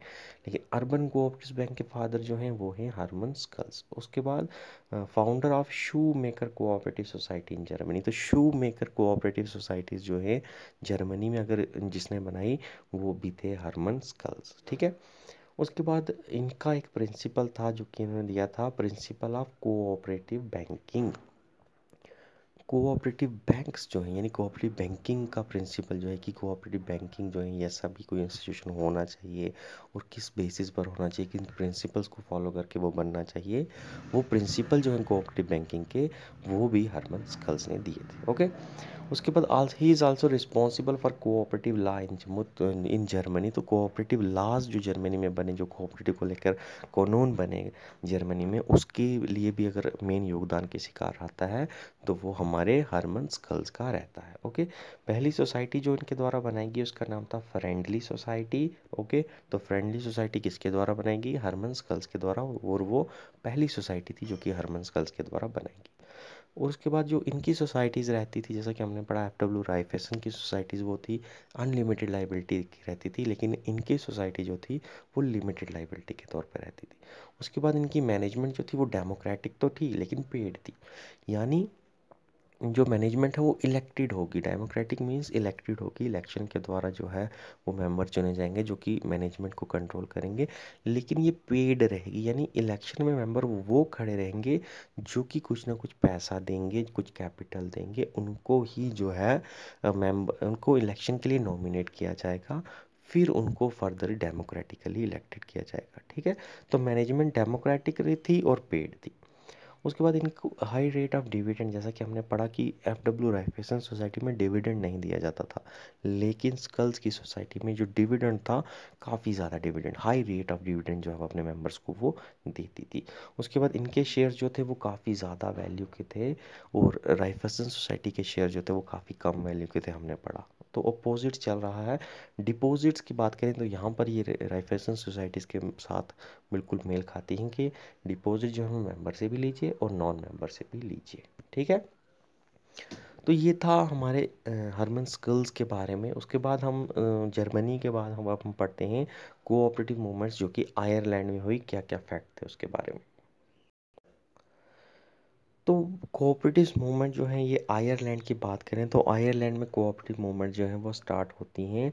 लेकिन अर्बन कोऑपरेटिव बैंक के फादर जो हैं वो हैं हरमन स्कल्स उसके बाद founder of shoe maker cooperative society in Germany तो शू मेकर कोऑपरेटिव सोसाइटीज़ जो है जर्मनी में अगर जिसने बनाई वो भी थे हरमन स्कल्स ठीक है उसके बाद इनका एक प्रिंसिपल था जो कि इन्होंने दिया था principle of cooperative banking cooperative banks जो हैं यानी कोऑपरेटिव बैंकिंग का प्रिंसिपल जो है कि कोऑपरेटिव बैंकिंग जो है ऐसा भी कोई इंस्टीट्यूशन होना चाहिए और किस बेसिस पर होना चाहिए किन प्रिंसिपल्स को फॉलो करके वो बनना चाहिए वो प्रिंसिपल जो है कोऑपरेटिव बैंकिंग के वो भी हरमन स्कल्स ने दिए थे ओके उसके बाद he is also responsible for cooperative law in in Germany तो कोऑपरेटिव लॉज जो जर्मनी में बने जो कोऑपरेटिव को लेकर कानून बने जर्मनी में उसके लिए भी अगर मेन योगदान किसी का रहता है तो वो हमारे हमारे हरमन स्कल्स का रहता है ओके पहली सोसाइटी जो इनके द्वारा बनाएगी उसका नाम था फ्रेंडली सोसाइटी ओके तो फ्रेंडली सोसाइटी किसके द्वारा बनाएगी हरमन स्कल्स के द्वारा और वो पहली सोसाइटी थी जो कि हरमन स्कल्स के द्वारा बनाएगी और उसके बाद जो इनकी सोसाइटीज़ रहती थी जैसा कि हमने पढ़ा एफ डब्ल्यू राइफेसन की सोसाइटीज़ वो थी अनलिमिटेड लाइबिलिटी की रहती थी लेकिन इनकी सोसाइटी जो थी वो लिमिटेड लाइबिलिटी के तौर पर रहती थी उसके बाद इनकी मैनेजमेंट जो थी वो डेमोक्रेटिक तो थी लेकिन पेड थी यानी जो मैनेजमेंट है वो इलेक्टेड होगी डेमोक्रेटिक मीन्स इलेक्टेड होगी इलेक्शन के द्वारा जो है वो मेंबर चुने जाएंगे जो कि मैनेजमेंट को कंट्रोल करेंगे लेकिन ये पेड रहेगी यानी इलेक्शन में मेंबर वो खड़े रहेंगे जो कि कुछ ना कुछ पैसा देंगे कुछ कैपिटल देंगे उनको ही जो है मेंबर उनको इलेक्शन के लिए नॉमिनेट किया जाएगा फिर उनको फर्दर डेमोक्रेटिकली इलेक्टेड किया जाएगा ठीक है तो मैनेजमेंट डेमोक्रेटिक थी और पेड थी उसके बाद इनको हाई रेट ऑफ डिविडेंड जैसा कि हमने पढ़ा कि एफ डब्ल्यू राइफेसन सोसाइटी में डिविडेंड नहीं दिया जाता था लेकिन स्कल्स की सोसाइटी में जो डिविडेंड था काफ़ी ज़्यादा dividend high rate of dividend जो है अपने मेम्बर्स को वो देती थी उसके बाद इनके शेयर जो थे वो काफ़ी ज़्यादा वैल्यू के थे और राइफेसन सोसाइटी के शेयर जो थे वो काफ़ी कम वैल्यू के थे हमने पढ़ा तो अपोजिट चल रहा है डिपॉजिट्स की बात करें तो यहाँ पर ये राइफेसन सोसाइटीज़ के साथ बिल्कुल मेल खाती हैं कि डिपॉजिट जो है मेंबर से भी लीजिए और नॉन मेंबर से भी लीजिए ठीक है तो ये था हमारे हरमन स्किल्स के बारे में उसके बाद हम जर्मनी के बाद हम हम पढ़ते हैं कोऑपरेटिव मूवमेंट्स जो कि आयरलैंड में हुई क्या क्या फैक्ट थे उसके बारे में तो कोऑपरेटिव मूवमेंट जो है ये आयरलैंड की बात करें तो आयरलैंड में कोऑपरेटिव मूवमेंट जो है वो स्टार्ट होती हैं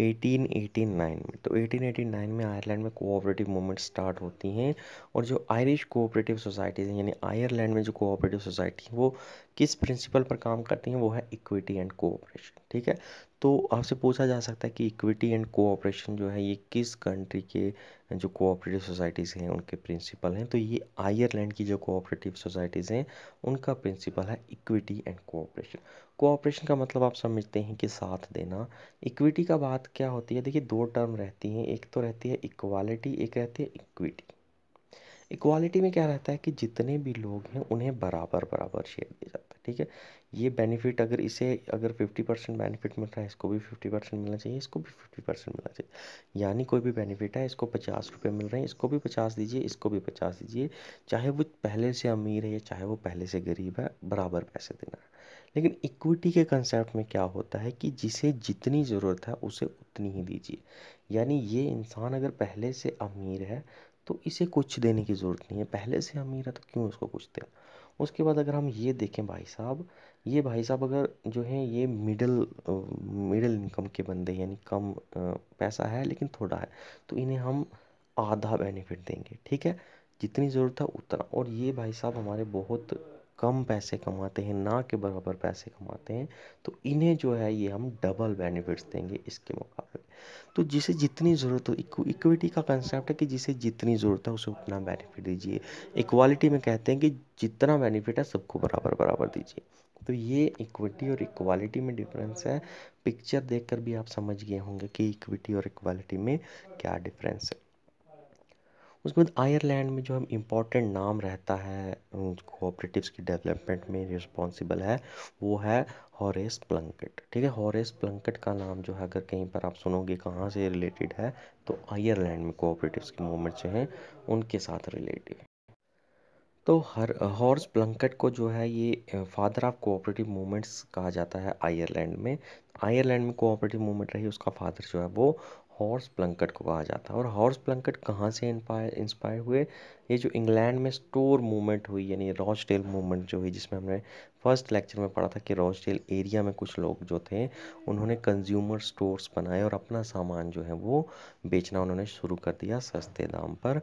1889 में तो 1889 में आयरलैंड में कोऑपरेटिव मूवमेंट स्टार्ट होती हैं और जो आयरिश कोऑपरेटिव सोसाइटीज़ हैं यानी आयरलैंड में जो कोऑपरेटिव सोसाइटी है वो किस प्रिंसिपल पर काम करती हैं वो है इक्विटी एंड कोऑपरेशन ठीक है तो आपसे पूछा जा सकता है कि इक्विटी एंड कोऑपरेशन जो है ये किस कंट्री के जो कोऑपरेटिव सोसाइटीज़ हैं उनके प्रिंसिपल हैं तो ये आयरलैंड की जो कोऑपरेटिव सोसाइटीज़ हैं उनका प्रिंसिपल है इक्विटी एंड कोऑपरेशन कोऑपरेशन का मतलब आप समझते हैं कि साथ देना इक्विटी का बात क्या होती है देखिए दो टर्म रहती हैं एक तो रहती है इक्वालिटी एक रहती है इक्विटी इक्वालिटी में क्या रहता है कि जितने भी लोग हैं उन्हें बराबर बराबर शेयर दिया जाता है ठीक है ये बेनिफिट अगर इसे अगर फिफ्टी परसेंट बेनिफिट मिल रहा है इसको भी फिफ्टी परसेंट मिलना चाहिए इसको भी फिफ्टी परसेंट मिलना चाहिए यानी कोई भी बेनिफिट है इसको पचास रुपये मिल रहे हैं इसको भी पचास दीजिए इसको भी पचास दीजिए चाहे वो पहले से अमीर है या चाहे वो पहले से गरीब है बराबर पैसे देना है लेकिन इक्विटी के कंसेप्ट में क्या होता है कि जिसे जितनी ज़रूरत है उसे उतनी ही दीजिए यानी ये इंसान अगर पहले से अमीर है तो इसे कुछ देने की ज़रूरत नहीं है पहले से अमीर है तो क्यों उसको कुछ दें उसके बाद अगर हम ये देखें भाई साहब ये भाई साहब अगर जो है ये मिडल मिडल इनकम के बंदे यानी कम पैसा है लेकिन थोड़ा है तो इन्हें हम आधा बेनिफिट देंगे ठीक है जितनी ज़रूरत है उतना और ये भाई साहब हमारे बहुत कम पैसे कमाते हैं ना के बराबर पैसे कमाते हैं तो इन्हें जो है ये हम डबल बेनिफिट्स देंगे इसके मुकाबले तो जिसे जितनी ज़रूरत हो इक्विटी का कंसेप्ट है कि जिसे जितनी ज़रूरत है उसे उतना बेनिफिट दीजिए इक्वालिटी में कहते हैं कि जितना बेनिफिट है सबको बराबर बराबर दीजिए तो ये इक्विटी और इक्वालिटी में डिफरेंस है पिक्चर देख भी आप समझ गए होंगे कि इक्विटी और इक्वालिटी में क्या डिफरेंस है उसके बाद आयरलैंड में जो हम इम्पोर्टेंट नाम रहता है कोऑपरेटिव्स की डेवलपमेंट में रिस्पॉन्सिबल है वो है हॉरेस प्लंकट ठीक है हॉरेस प्लंकट का नाम जो है अगर कहीं पर आप सुनोगे कहाँ से रिलेटेड है तो आयरलैंड में कोऑपरेटिव्स के मूवमेंट जो हैं उनके साथ रिलेटेड तो हर हॉर्स प्लंकट को जो है ये फादर ऑफ कोऑपरेटिव मूवमेंट्स कहा जाता है आयरलैंड में आयरलैंड में कोऑपरेटिव मूवमेंट रही उसका फादर जो है वो हॉर्स प्लंकट को कहा जाता है और हॉर्स प्लंकट कहाँ से इंस्पायर हुए ये जो इंग्लैंड में स्टोर मूवमेंट हुई यानी रॉचडेल मूवमेंट जो हुई जिसमें हमने फर्स्ट लेक्चर में पढ़ा था कि रॉसडेल एरिया में कुछ लोग जो थे उन्होंने कंज्यूमर स्टोर्स बनाए और अपना सामान जो है वो बेचना उन्होंने शुरू कर दिया सस्ते दाम पर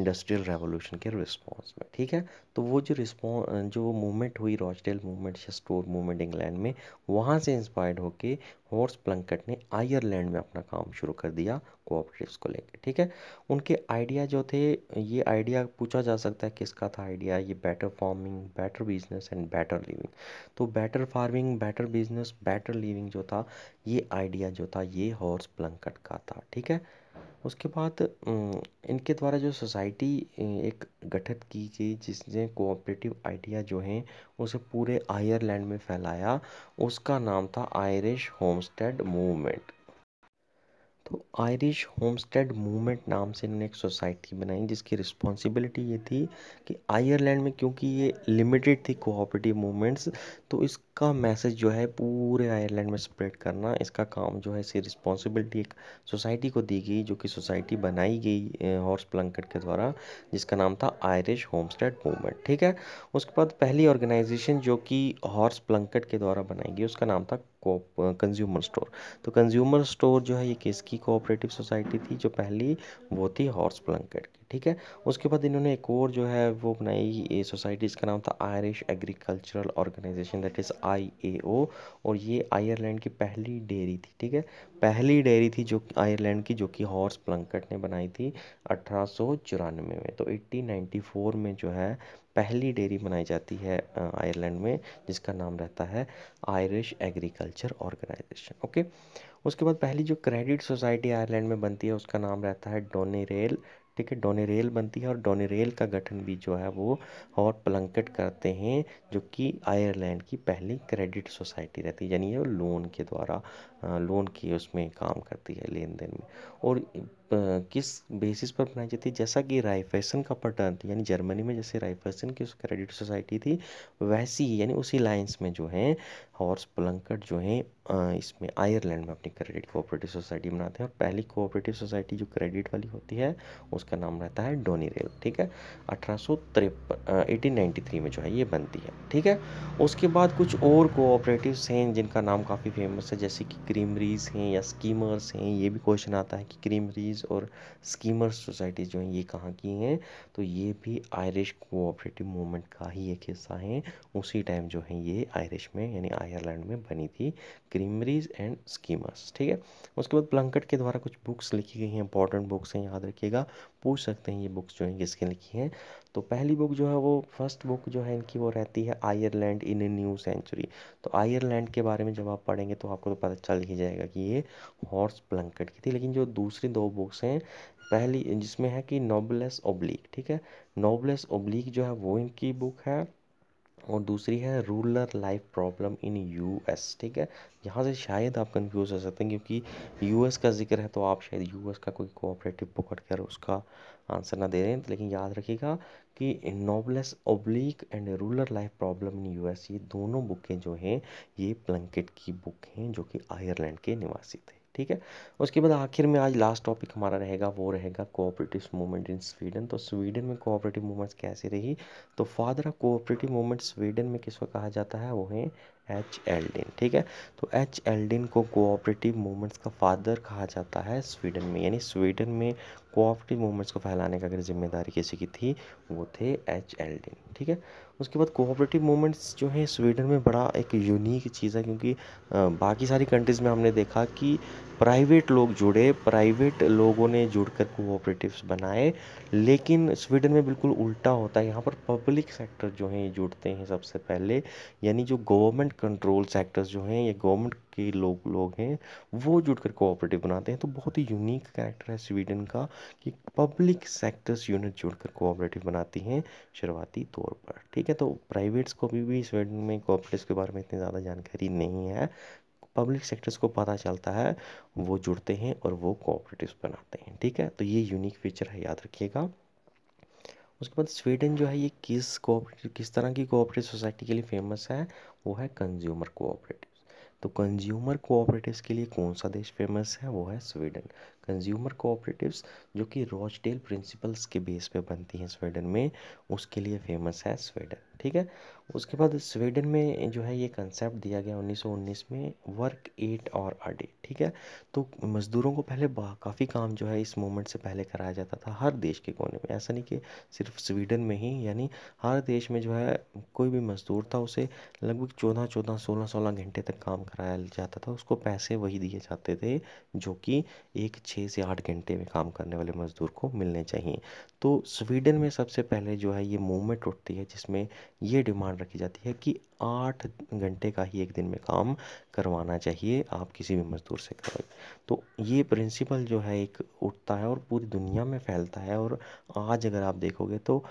इंडस्ट्रियल रेवोल्यूशन के रिस्पॉन्स में ठीक है तो वो जो रिस्पॉन्स जो मूवमेंट हुई रॉसडेल मूवमेंट या स्टोर मूवमेंट इंग्लैंड में वहाँ से इंस्पायर्ड होकर हॉर्स प्लंकट ने आयरलैंड में अपना काम शुरू कर दिया कोऑपरेटिव्स को लेके ठीक है उनके आइडिया जो थे ये आइडिया पूछा जा सकता है किसका था आइडिया ये better farming better business and better living तो better farming better business better living जो था ये आइडिया जो था ये हॉर्स प्लंकट का था ठीक है उसके बाद इनके द्वारा जो सोसाइटी एक गठित की गई जिसने कोऑपरेटिव आइडिया जो हैं उसे पूरे आयरलैंड में फैलाया उसका नाम था आयरिश होमस्टेड मूवमेंट तो आयरिश होमस्टेड मूवमेंट नाम से इन्होंने एक सोसाइटी बनाई जिसकी रिस्पॉन्सिबिलिटी ये थी कि आयरलैंड में क्योंकि ये लिमिटेड थी कोऑपरेटिव मूवमेंट्स तो इसका मैसेज जो है पूरे आयरलैंड में स्प्रेड करना इसका काम जो है इसी रिस्पॉन्सिबिलिटी एक सोसाइटी को दी गई जो कि सोसाइटी बनाई गई हॉर्स प्लंकट के द्वारा जिसका नाम था आयरिश होमस्टेड मूवमेंट ठीक है उसके बाद पहली ऑर्गेनाइजेशन जो कि हॉर्स प्लंकट के द्वारा बनाई गई उसका नाम था कंज्यूमर स्टोर तो कंज्यूमर स्टोर जो है ये किसकी कोऑपरेटिव सोसाइटी थी जो पहली वो थी हॉर्स ब्लंकेट की ठीक है उसके बाद इन्होंने एक और जो है वो बनाई सोसाइटी इसका नाम था Irish agricultural organisation that is I A और ये आयरलैंड की पहली डेयरी थी ठीक है पहली डेयरी थी जो आयरलैंड की जो कि हॉर्स ब्लंकट ने बनाई थी अठारह में तो एट्टीन में जो है पहली डेयरी बनाई जाती है आयरलैंड में जिसका नाम रहता है आयरिश एग्रीकल्चर ऑर्गेनाइजेशन ओके उसके बाद पहली जो क्रेडिट सोसाइटी आयरलैंड में बनती है उसका नाम रहता है डोनेरेल ठीक है डोनेरेल बनती है और डोनेरेल का गठन भी जो है वो और प्लंकेट करते हैं जो कि आयरलैंड की पहली क्रेडिट सोसाइटी रहती है यानी ये लोन के द्वारा लोन की उसमें काम करती है लेन देन में और किस बेसिस पर बनाई जाती है जैसा कि राइफेसन का पटर्न यानी जर्मनी में जैसे राइफेसन की क्रेडिट सोसाइटी थी वैसी यानी उसी लाइंस में जो है हॉर्स प्लंकट जो हैं इसमें आयरलैंड में अपनी क्रेडिट कोऑपरेटिव सोसाइटी बनाते हैं और पहली कोऑपरेटिव सोसाइटी जो क्रेडिट वाली होती है उसका नाम रहता है डोनी रेल ठीक है अठारह सौ तिरपन एटीन थ्री में जो है ये बनती है ठीक है उसके बाद कुछ और कोऑपरेटिव्स हैं जिनका नाम काफ़ी फेमस है जैसे कि क्रीमरीज हैं या स्कीमर्स हैं ये भी क्वेश्चन आता है कि क्रीमरीज और स्कीमर्स सोसाइटीज़ जो हैं ये कहाँ की हैं तो ये भी आयरिश कोऑपरेटिव मूवमेंट का ही एक हिस्सा है उसी टाइम जो है ये आयरिश में यानी आयरलैंड में बनी थी क्रीमरीज एंड स्कीमर्स ठीक है उसके बाद प्लंकट के द्वारा कुछ बुक्स लिखी गई हैं इंपॉर्टेंट बुक्स हैं याद रखिएगा पूछ सकते हैं ये बुक्स जो हैं किसके लिखी हैं तो पहली बुक जो है वो फर्स्ट बुक जो है इनकी वो रहती है Ireland in a new century तो आयरलैंड के बारे में जब आप पढ़ेंगे तो आपको तो पता चल ही जाएगा कि ये हॉर्स प्लंकट की थी लेकिन जो दूसरी दो बुक्स हैं पहली जिसमें है कि नोबलेस ओब्लिक ठीक है नोबलेस ओब्लिक जो है वो इनकी बुक है और दूसरी है rural life problem in US ठीक है यहाँ से शायद आप कंफ्यूज हो सकते हैं क्योंकि यूएस का जिक्र है तो आप शायद यूएस का कोई कोऑपरेटिव पकड़ कर उसका आंसर ना दे रहे हैं लेकिन याद रखिएगा कि noblesse oblige and rural life problem in US ये दोनों बुकें जो हैं ये प्लंकेट की बुक हैं जो कि आयरलैंड के निवासी थे ठीक है उसके बाद आखिर में आज लास्ट टॉपिक हमारा रहेगा वो रहेगा कोऑपरेटिव मूवमेंट इन स्वीडन तो स्वीडन में कोऑपरेटिव मूवमेंट्स कैसे रही तो father of cooperative movement Sweden में किसको कहा जाता है वो है एच एल्डिन ठीक है तो एच एल्डिन को कोऑपरेटिव मूवमेंट्स का फादर कहा जाता है स्वीडन में यानी स्वीडन में कोऑपरेटिव मूवमेंट्स को फैलाने का अगर जिम्मेदारी किसी की थी वो थे एच एल्डिन ठीक है उसके बाद कोऑपरेटिव मूवमेंट्स जो है स्वीडन में बड़ा एक यूनिक चीज़ है क्योंकि बाकी सारी कंट्रीज़ में हमने देखा कि प्राइवेट लोग जुड़े प्राइवेट लोगों ने जुड़कर कोऑपरेटिव्स बनाए लेकिन स्वीडन में बिल्कुल उल्टा होता है यहाँ पर पब्लिक सेक्टर जो हैं जुड़ते हैं सबसे पहले यानी जो गवर्नमेंट कंट्रोल सेक्टर्स जो हैं ये गवर्नमेंट के लोग लोग हैं वो जुड़ कर कोऑपरेटिव बनाते हैं तो बहुत ही यूनिक कैरेक्टर है स्वीडन का कि पब्लिक सेक्टर्स यूनिट जुड़ कर कोऑपरेटिव बनाती हैं शुरुआती तौर पर ठीक है तो प्राइवेट्स को भी, भी स्वीडन में कोऑपरेटिव के बारे में इतनी ज़्यादा जानकारी नहीं है पब्लिक सेक्टर्स को पता चलता है वो जुड़ते हैं और वो कोऑपरेटिव बनाते हैं ठीक है तो ये यूनिक फीचर है याद रखिएगा उसके बाद स्वीडन जो है ये किस कोऑपरेटिव किस तरह की कोऑपरेटिव सोसाइटी के लिए फेमस है वो है कंज्यूमर कोऑपरेटिव तो कंज्यूमर कोऑपरेटिव्स के लिए कौन सा देश फेमस है वो है स्वीडन कंज्यूमर कोऑपरेटिव्स जो कि रॉजटेल प्रिंसिपल्स के बेस पे बनती हैं स्वीडन में उसके लिए फेमस है स्वीडन ठीक है उसके बाद स्वीडन में जो है ये कंसेप्ट दिया गया 1919 में वर्क एट और अ डे ठीक है तो मज़दूरों को पहले काफ़ी काम जो है इस मोमेंट से पहले कराया जाता था हर देश के कोने में ऐसा नहीं कि सिर्फ स्वीडन में ही यानी हर देश में जो है कोई भी मज़दूर था उसे लगभग चौदह चौदह सोलह सोलह घंटे तक काम कराया जाता था उसको पैसे वही दिए जाते थे जो कि एक छः से आठ घंटे में काम करने वाले मज़दूर को मिलने चाहिए तो स्वीडन में सबसे पहले जो है ये मूवमेंट उठती है जिसमें ये डिमांड रखी जाती है कि आठ घंटे का ही एक दिन में काम करवाना चाहिए आप किसी भी मज़दूर से करवाए तो ये प्रिंसिपल जो है एक उठता है और पूरी दुनिया में फैलता है और आज अगर आप देखोगे तो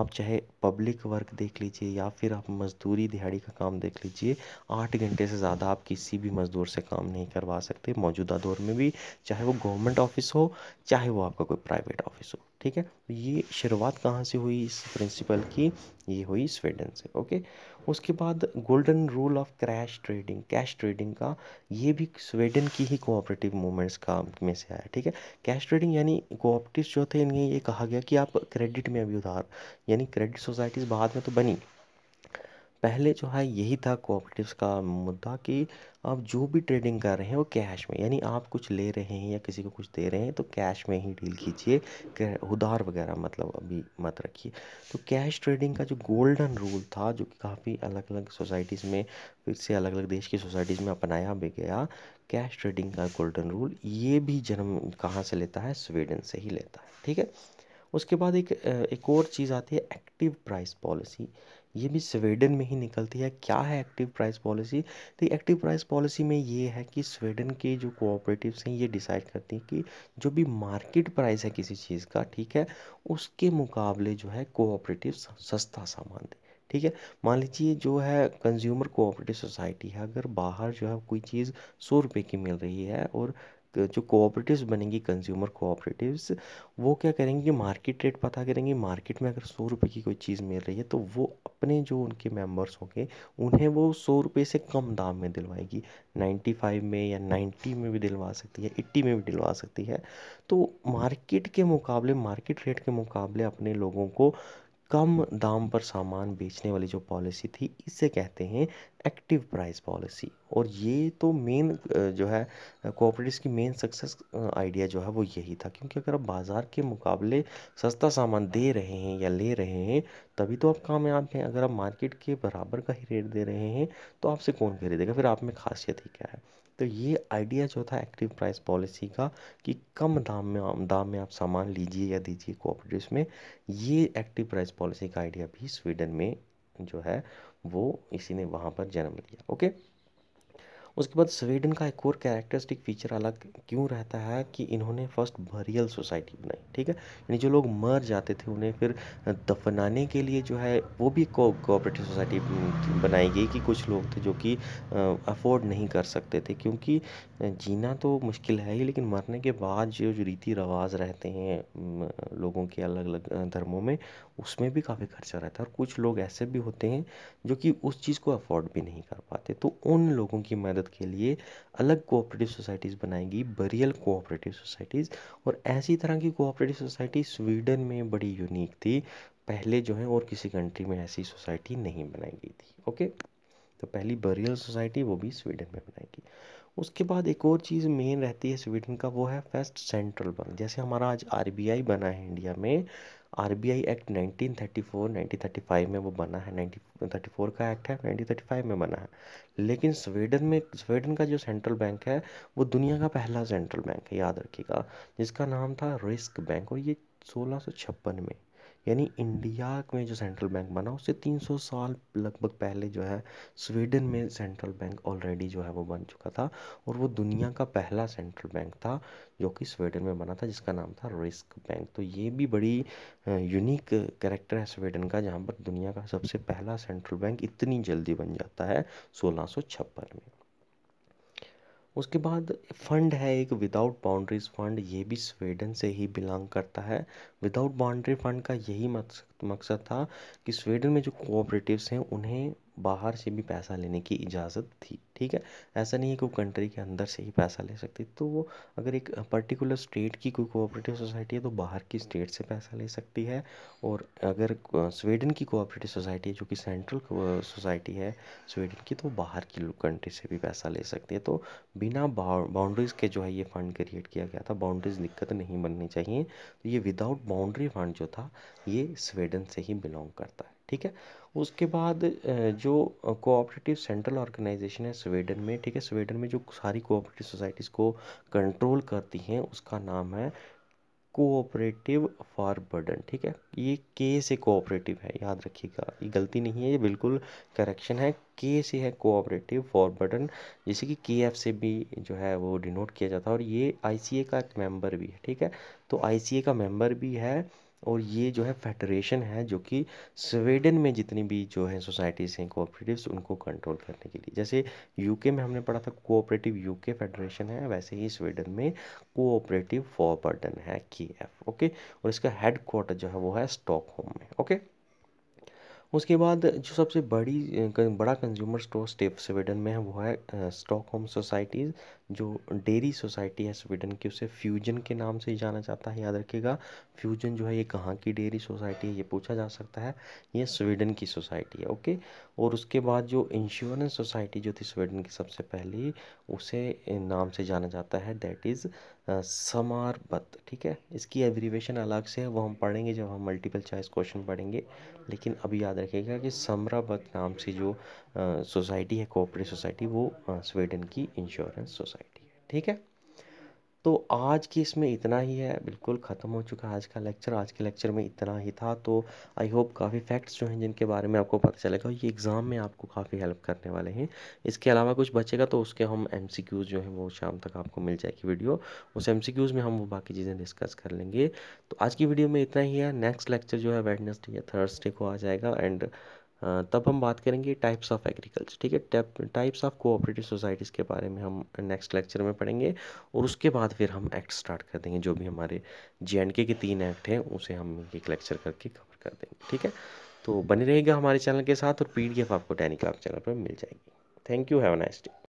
आप चाहे पब्लिक वर्क देख लीजिए या फिर आप मज़दूरी दिहाड़ी का काम देख लीजिए आठ घंटे से ज़्यादा आप किसी भी मज़दूर से काम नहीं करवा सकते मौजूदा दौर में भी चाहे वो गवर्नमेंट गवर्नमेंट ऑफिस हो चाहे वो आपका कोई प्राइवेट ऑफिस हो ठीक है तो ये शुरुआत कहाँ से हुई इस प्रिंसिपल की ये हुई स्वीडन से ओके उसके बाद golden rule of crash trading cash trading का ये भी स्वीडन की ही कोऑपरेटिव मूवमेंट्स का में से आया ठीक है कैश ट्रेडिंग यानी कोऑपरेटिव जो थे इन्हें ये कहा गया कि आप क्रेडिट में अभी उधार यानी क्रेडिट सोसाइटीज़ बाद में तो बनी पहले जो है यही था कोऑपरेटिव्स का मुद्दा कि आप जो भी ट्रेडिंग कर रहे हैं वो कैश में यानी आप कुछ ले रहे हैं या किसी को कुछ दे रहे हैं तो कैश में ही डील कीजिए उधार वगैरह मतलब अभी मत रखिए तो कैश ट्रेडिंग का जो गोल्डन रूल था जो कि काफ़ी अलग अलग सोसाइटीज़ में फिर से अलग अलग देश की सोसाइटीज़ में अपनाया भी गया कैश ट्रेडिंग का गोल्डन रूल ये भी जन्म कहाँ से लेता है स्वीडन से ही लेता है ठीक है उसके बाद एक एक और चीज़ आती है एक्टिव प्राइस पॉलिसी ये भी स्वीडन में ही निकलती है क्या है एक्टिव प्राइस पॉलिसी तो एक्टिव प्राइस पॉलिसी में ये है कि स्वीडन के जो कोऑपरेटिव्स हैं ये डिसाइड करती हैं कि जो भी मार्केट प्राइस है किसी चीज़ का ठीक है उसके मुकाबले जो है कोऑपरेटिव सस्ता सामान दें ठीक है मान लीजिए जो है कंज्यूमर कोऑपरेटिव सोसाइटी है अगर बाहर जो है कोई चीज़ सौ रुपये की मिल रही है और जो कोऑपरेटिव्स बनेंगी कंज्यूमर कोऑपरेटिव्स वो क्या करेंगे कि मार्केट रेट पता करेंगे मार्केट में अगर सौ रुपये की कोई चीज़ मिल रही है तो वो अपने जो उनके मेंबर्स होंगे उन्हें वो सौ रुपये से कम दाम में दिलवाएगी नाइन्टी फाइव में या नाइन्टी में भी दिलवा सकती है एट्टी में भी दिलवा सकती है तो मार्केट के मुकाबले मार्केट रेट के मुकाबले अपने लोगों को कम दाम पर सामान बेचने वाली जो पॉलिसी थी इसे कहते हैं एक्टिव प्राइस पॉलिसी और ये तो मेन जो है कोऑपरेटिव की मेन सक्सेस आइडिया जो है वो यही था क्योंकि अगर आप बाज़ार के मुकाबले सस्ता सामान दे रहे हैं या ले रहे हैं तभी तो आप कामयाब हैं अगर आप मार्केट के बराबर का ही रेट दे रहे हैं तो आपसे कौन खरीदेगा फिर आप में खासियत ही क्या है तो ये आइडिया जो था एक्टिव प्राइस पॉलिसी का कि कम दाम में दाम में आप सामान लीजिए या दीजिए कोऑपरेटिव में ये एक्टिव प्राइस पॉलिसी का आइडिया भी स्वीडन में जो है वो इसी ने वहाँ पर जन्म लिया ओके उसके बाद स्वीडन का एक और कैरेक्टरिस्टिक फीचर अलग क्यों रहता है कि इन्होंने फर्स्ट बरियल सोसाइटी बनाई ठीक है यानी जो लोग मर जाते थे उन्हें फिर दफनाने के लिए जो है वो भी कोऑपरेटिव सोसाइटी बनाई गई कि कुछ लोग थे जो कि अफोर्ड नहीं कर सकते थे क्योंकि जीना तो मुश्किल है ही लेकिन मरने के बाद जो रीति रिवाज रहते हैं लोगों के अलग अलग धर्मों में उसमें भी काफ़ी खर्चा रहता है और कुछ लोग ऐसे भी होते हैं जो कि उस चीज़ को अफोर्ड भी नहीं कर पाते तो उन लोगों की मदद के लिए अलग कोऑपरेटिव सोसाइटीज़ बनाएगी बरियल कोऑपरेटिव सोसाइटीज़ और ऐसी तरह की कोऑपरेटिव सोसाइटी स्वीडन में बड़ी यूनिक थी पहले जो है और किसी कंट्री में ऐसी सोसाइटी नहीं बनाई गई थी ओके तो पहली बरियल सोसाइटी वो भी स्वीडन में बनाएगी उसके बाद एक और चीज़ मेन रहती है स्वीडन का वो है फर्स्ट सेंट्रल बैंक जैसे हमारा आज आरबीआई बना है इंडिया में आरबीआई एक्ट 1934 1935 में वो बना है 1934 का एक्ट है 1935 में बना है लेकिन स्वीडन में स्वीडन का जो सेंट्रल बैंक है वो दुनिया का पहला सेंट्रल बैंक है याद रखिएगा जिसका नाम था रिस्क बैंक और ये सोलह में यानी इंडिया में जो सेंट्रल बैंक बना उससे 300 साल लगभग पहले जो है स्वीडन में सेंट्रल बैंक ऑलरेडी जो है वो बन चुका था और वो दुनिया का पहला सेंट्रल बैंक था जो कि स्वीडन में बना था जिसका नाम था रिस्क बैंक तो ये भी बड़ी यूनिक कैरेक्टर है स्वीडन का जहाँ पर दुनिया का सबसे पहला सेंट्रल बैंक इतनी जल्दी बन जाता है सोलह में उसके बाद फंड है एक विदाउट बाउंड्रीज फंड ये भी स्वीडन से ही बिलोंग करता है विदाउट बाउंड्री फंड का यही मकसद मकसद था कि स्वीडन में जो कोऑपरेटिव्स हैं उन्हें बाहर से भी पैसा लेने की इजाज़त थी ठीक है ऐसा नहीं है कि वो कंट्री के अंदर से ही पैसा ले सकती तो वो अगर एक पर्टिकुलर स्टेट की कोई कोऑपरेटिव सोसाइटी है तो बाहर की स्टेट से पैसा ले सकती है और अगर स्वीडन की कोऑपरेटिव सोसाइटी है जो कि सेंट्रल सोसाइटी है स्वीडन की तो बाहर की कंट्री से भी पैसा ले सकती है तो बिना बाउंड्रीज़ के जो है ये फ़ंड क्रिएट किया गया था बाउंड्रीज़ दिक्कत नहीं बननी चाहिए तो ये विदाउट बाउंड्री फंड जो था ये स्वीडन से ही बिलोंग करता है ठीक है उसके बाद जो कोऑपरेटिव सेंट्रल ऑर्गेनाइजेशन है स्वीडन में ठीक है स्वीडन में जो सारी कोऑपरेटिव सोसाइटीज़ को कंट्रोल करती हैं उसका नाम है कोऑपरेटिव फॉर बर्डन ठीक है ये के से कोऑपरेटिव है याद रखिएगा ये गलती नहीं है ये बिल्कुल करेक्शन है के से है कोऑपरेटिव फॉर बर्डन जैसे कि के एफ से भी जो है वो डिनोट किया जाता है और ये आई सी ए का एक मेम्बर भी है ठीक है तो आई सी ए का मेम्बर भी है और ये जो है फेडरेशन है जो कि स्वीडन में जितनी भी जो है सोसाइटीज़ हैं कोऑपरेटिव्स उनको कंट्रोल करने के लिए जैसे यूके में हमने पढ़ा था कोऑपरेटिव यूके फेडरेशन है वैसे ही स्वीडन में कोऑपरेटिव फॉरबर्डन है की एफ ओके और इसका हेड क्वार्टर जो है वो है स्टॉकहोम में ओके उसके बाद जो सबसे बड़ी बड़ा कंज्यूमर स्टोर स्टेप स्वीडन में है वो है स्टॉकहोम सोसाइटीज़ जो डेयरी सोसाइटी है स्वीडन की उसे फ्यूजन के नाम से जाना जाता है याद रखिएगा फ्यूजन जो है ये कहाँ की डेयरी सोसाइटी है ये पूछा जा सकता है ये स्वीडन की सोसाइटी है ओके और उसके बाद जो इंश्योरेंस सोसाइटी जो थी स्वीडन की सबसे पहली उसे नाम से जाना जाता है दैट इज़ समारबत ठीक है इसकी एब्रीवेशन अलग से है वो हम पढ़ेंगे जब हम मल्टीपल चॉइस क्वेश्चन पढ़ेंगे लेकिन अभी याद रखिएगा कि समराबत नाम से जो सोसाइटी है कोऑपरेटिव सोसाइटी वो स्वीडन की इंश्योरेंस सोसाइटी है ठीक है तो आज की इसमें इतना ही है बिल्कुल ख़त्म हो चुका है आज का लेक्चर आज के लेक्चर में इतना ही था तो आई होप काफ़ी फैक्ट्स जो हैं जिनके बारे में आपको पता चलेगा ये एग्ज़ाम में आपको काफ़ी हेल्प करने वाले हैं इसके अलावा कुछ बचेगा तो उसके हम एम जो हैं वो शाम तक आपको मिल जाएगी वीडियो उस एम में हम वो बाकी चीज़ें डिस्कस कर लेंगे तो आज की वीडियो में इतना ही है नेक्स्ट लेक्चर जो है वेडनेसडे या थर्सडे को आ जाएगा एंड तब हम बात करेंगे टाइप्स ऑफ एग्रीकल्चर ठीक है टाइप्स ऑफ कोऑपरेटिव सोसाइटीज़ के बारे में हम नेक्स्ट लेक्चर में पढ़ेंगे और उसके बाद फिर हम एक्ट स्टार्ट कर देंगे जो भी हमारे जे एंड के तीन एक्ट हैं उसे हम एक लेक्चर करके कवर कर देंगे ठीक है तो बने रहेगा हमारे चैनल के साथ और पी डी एफ आपको टेनिक चैनल पर मिल जाएगी thank you have nice day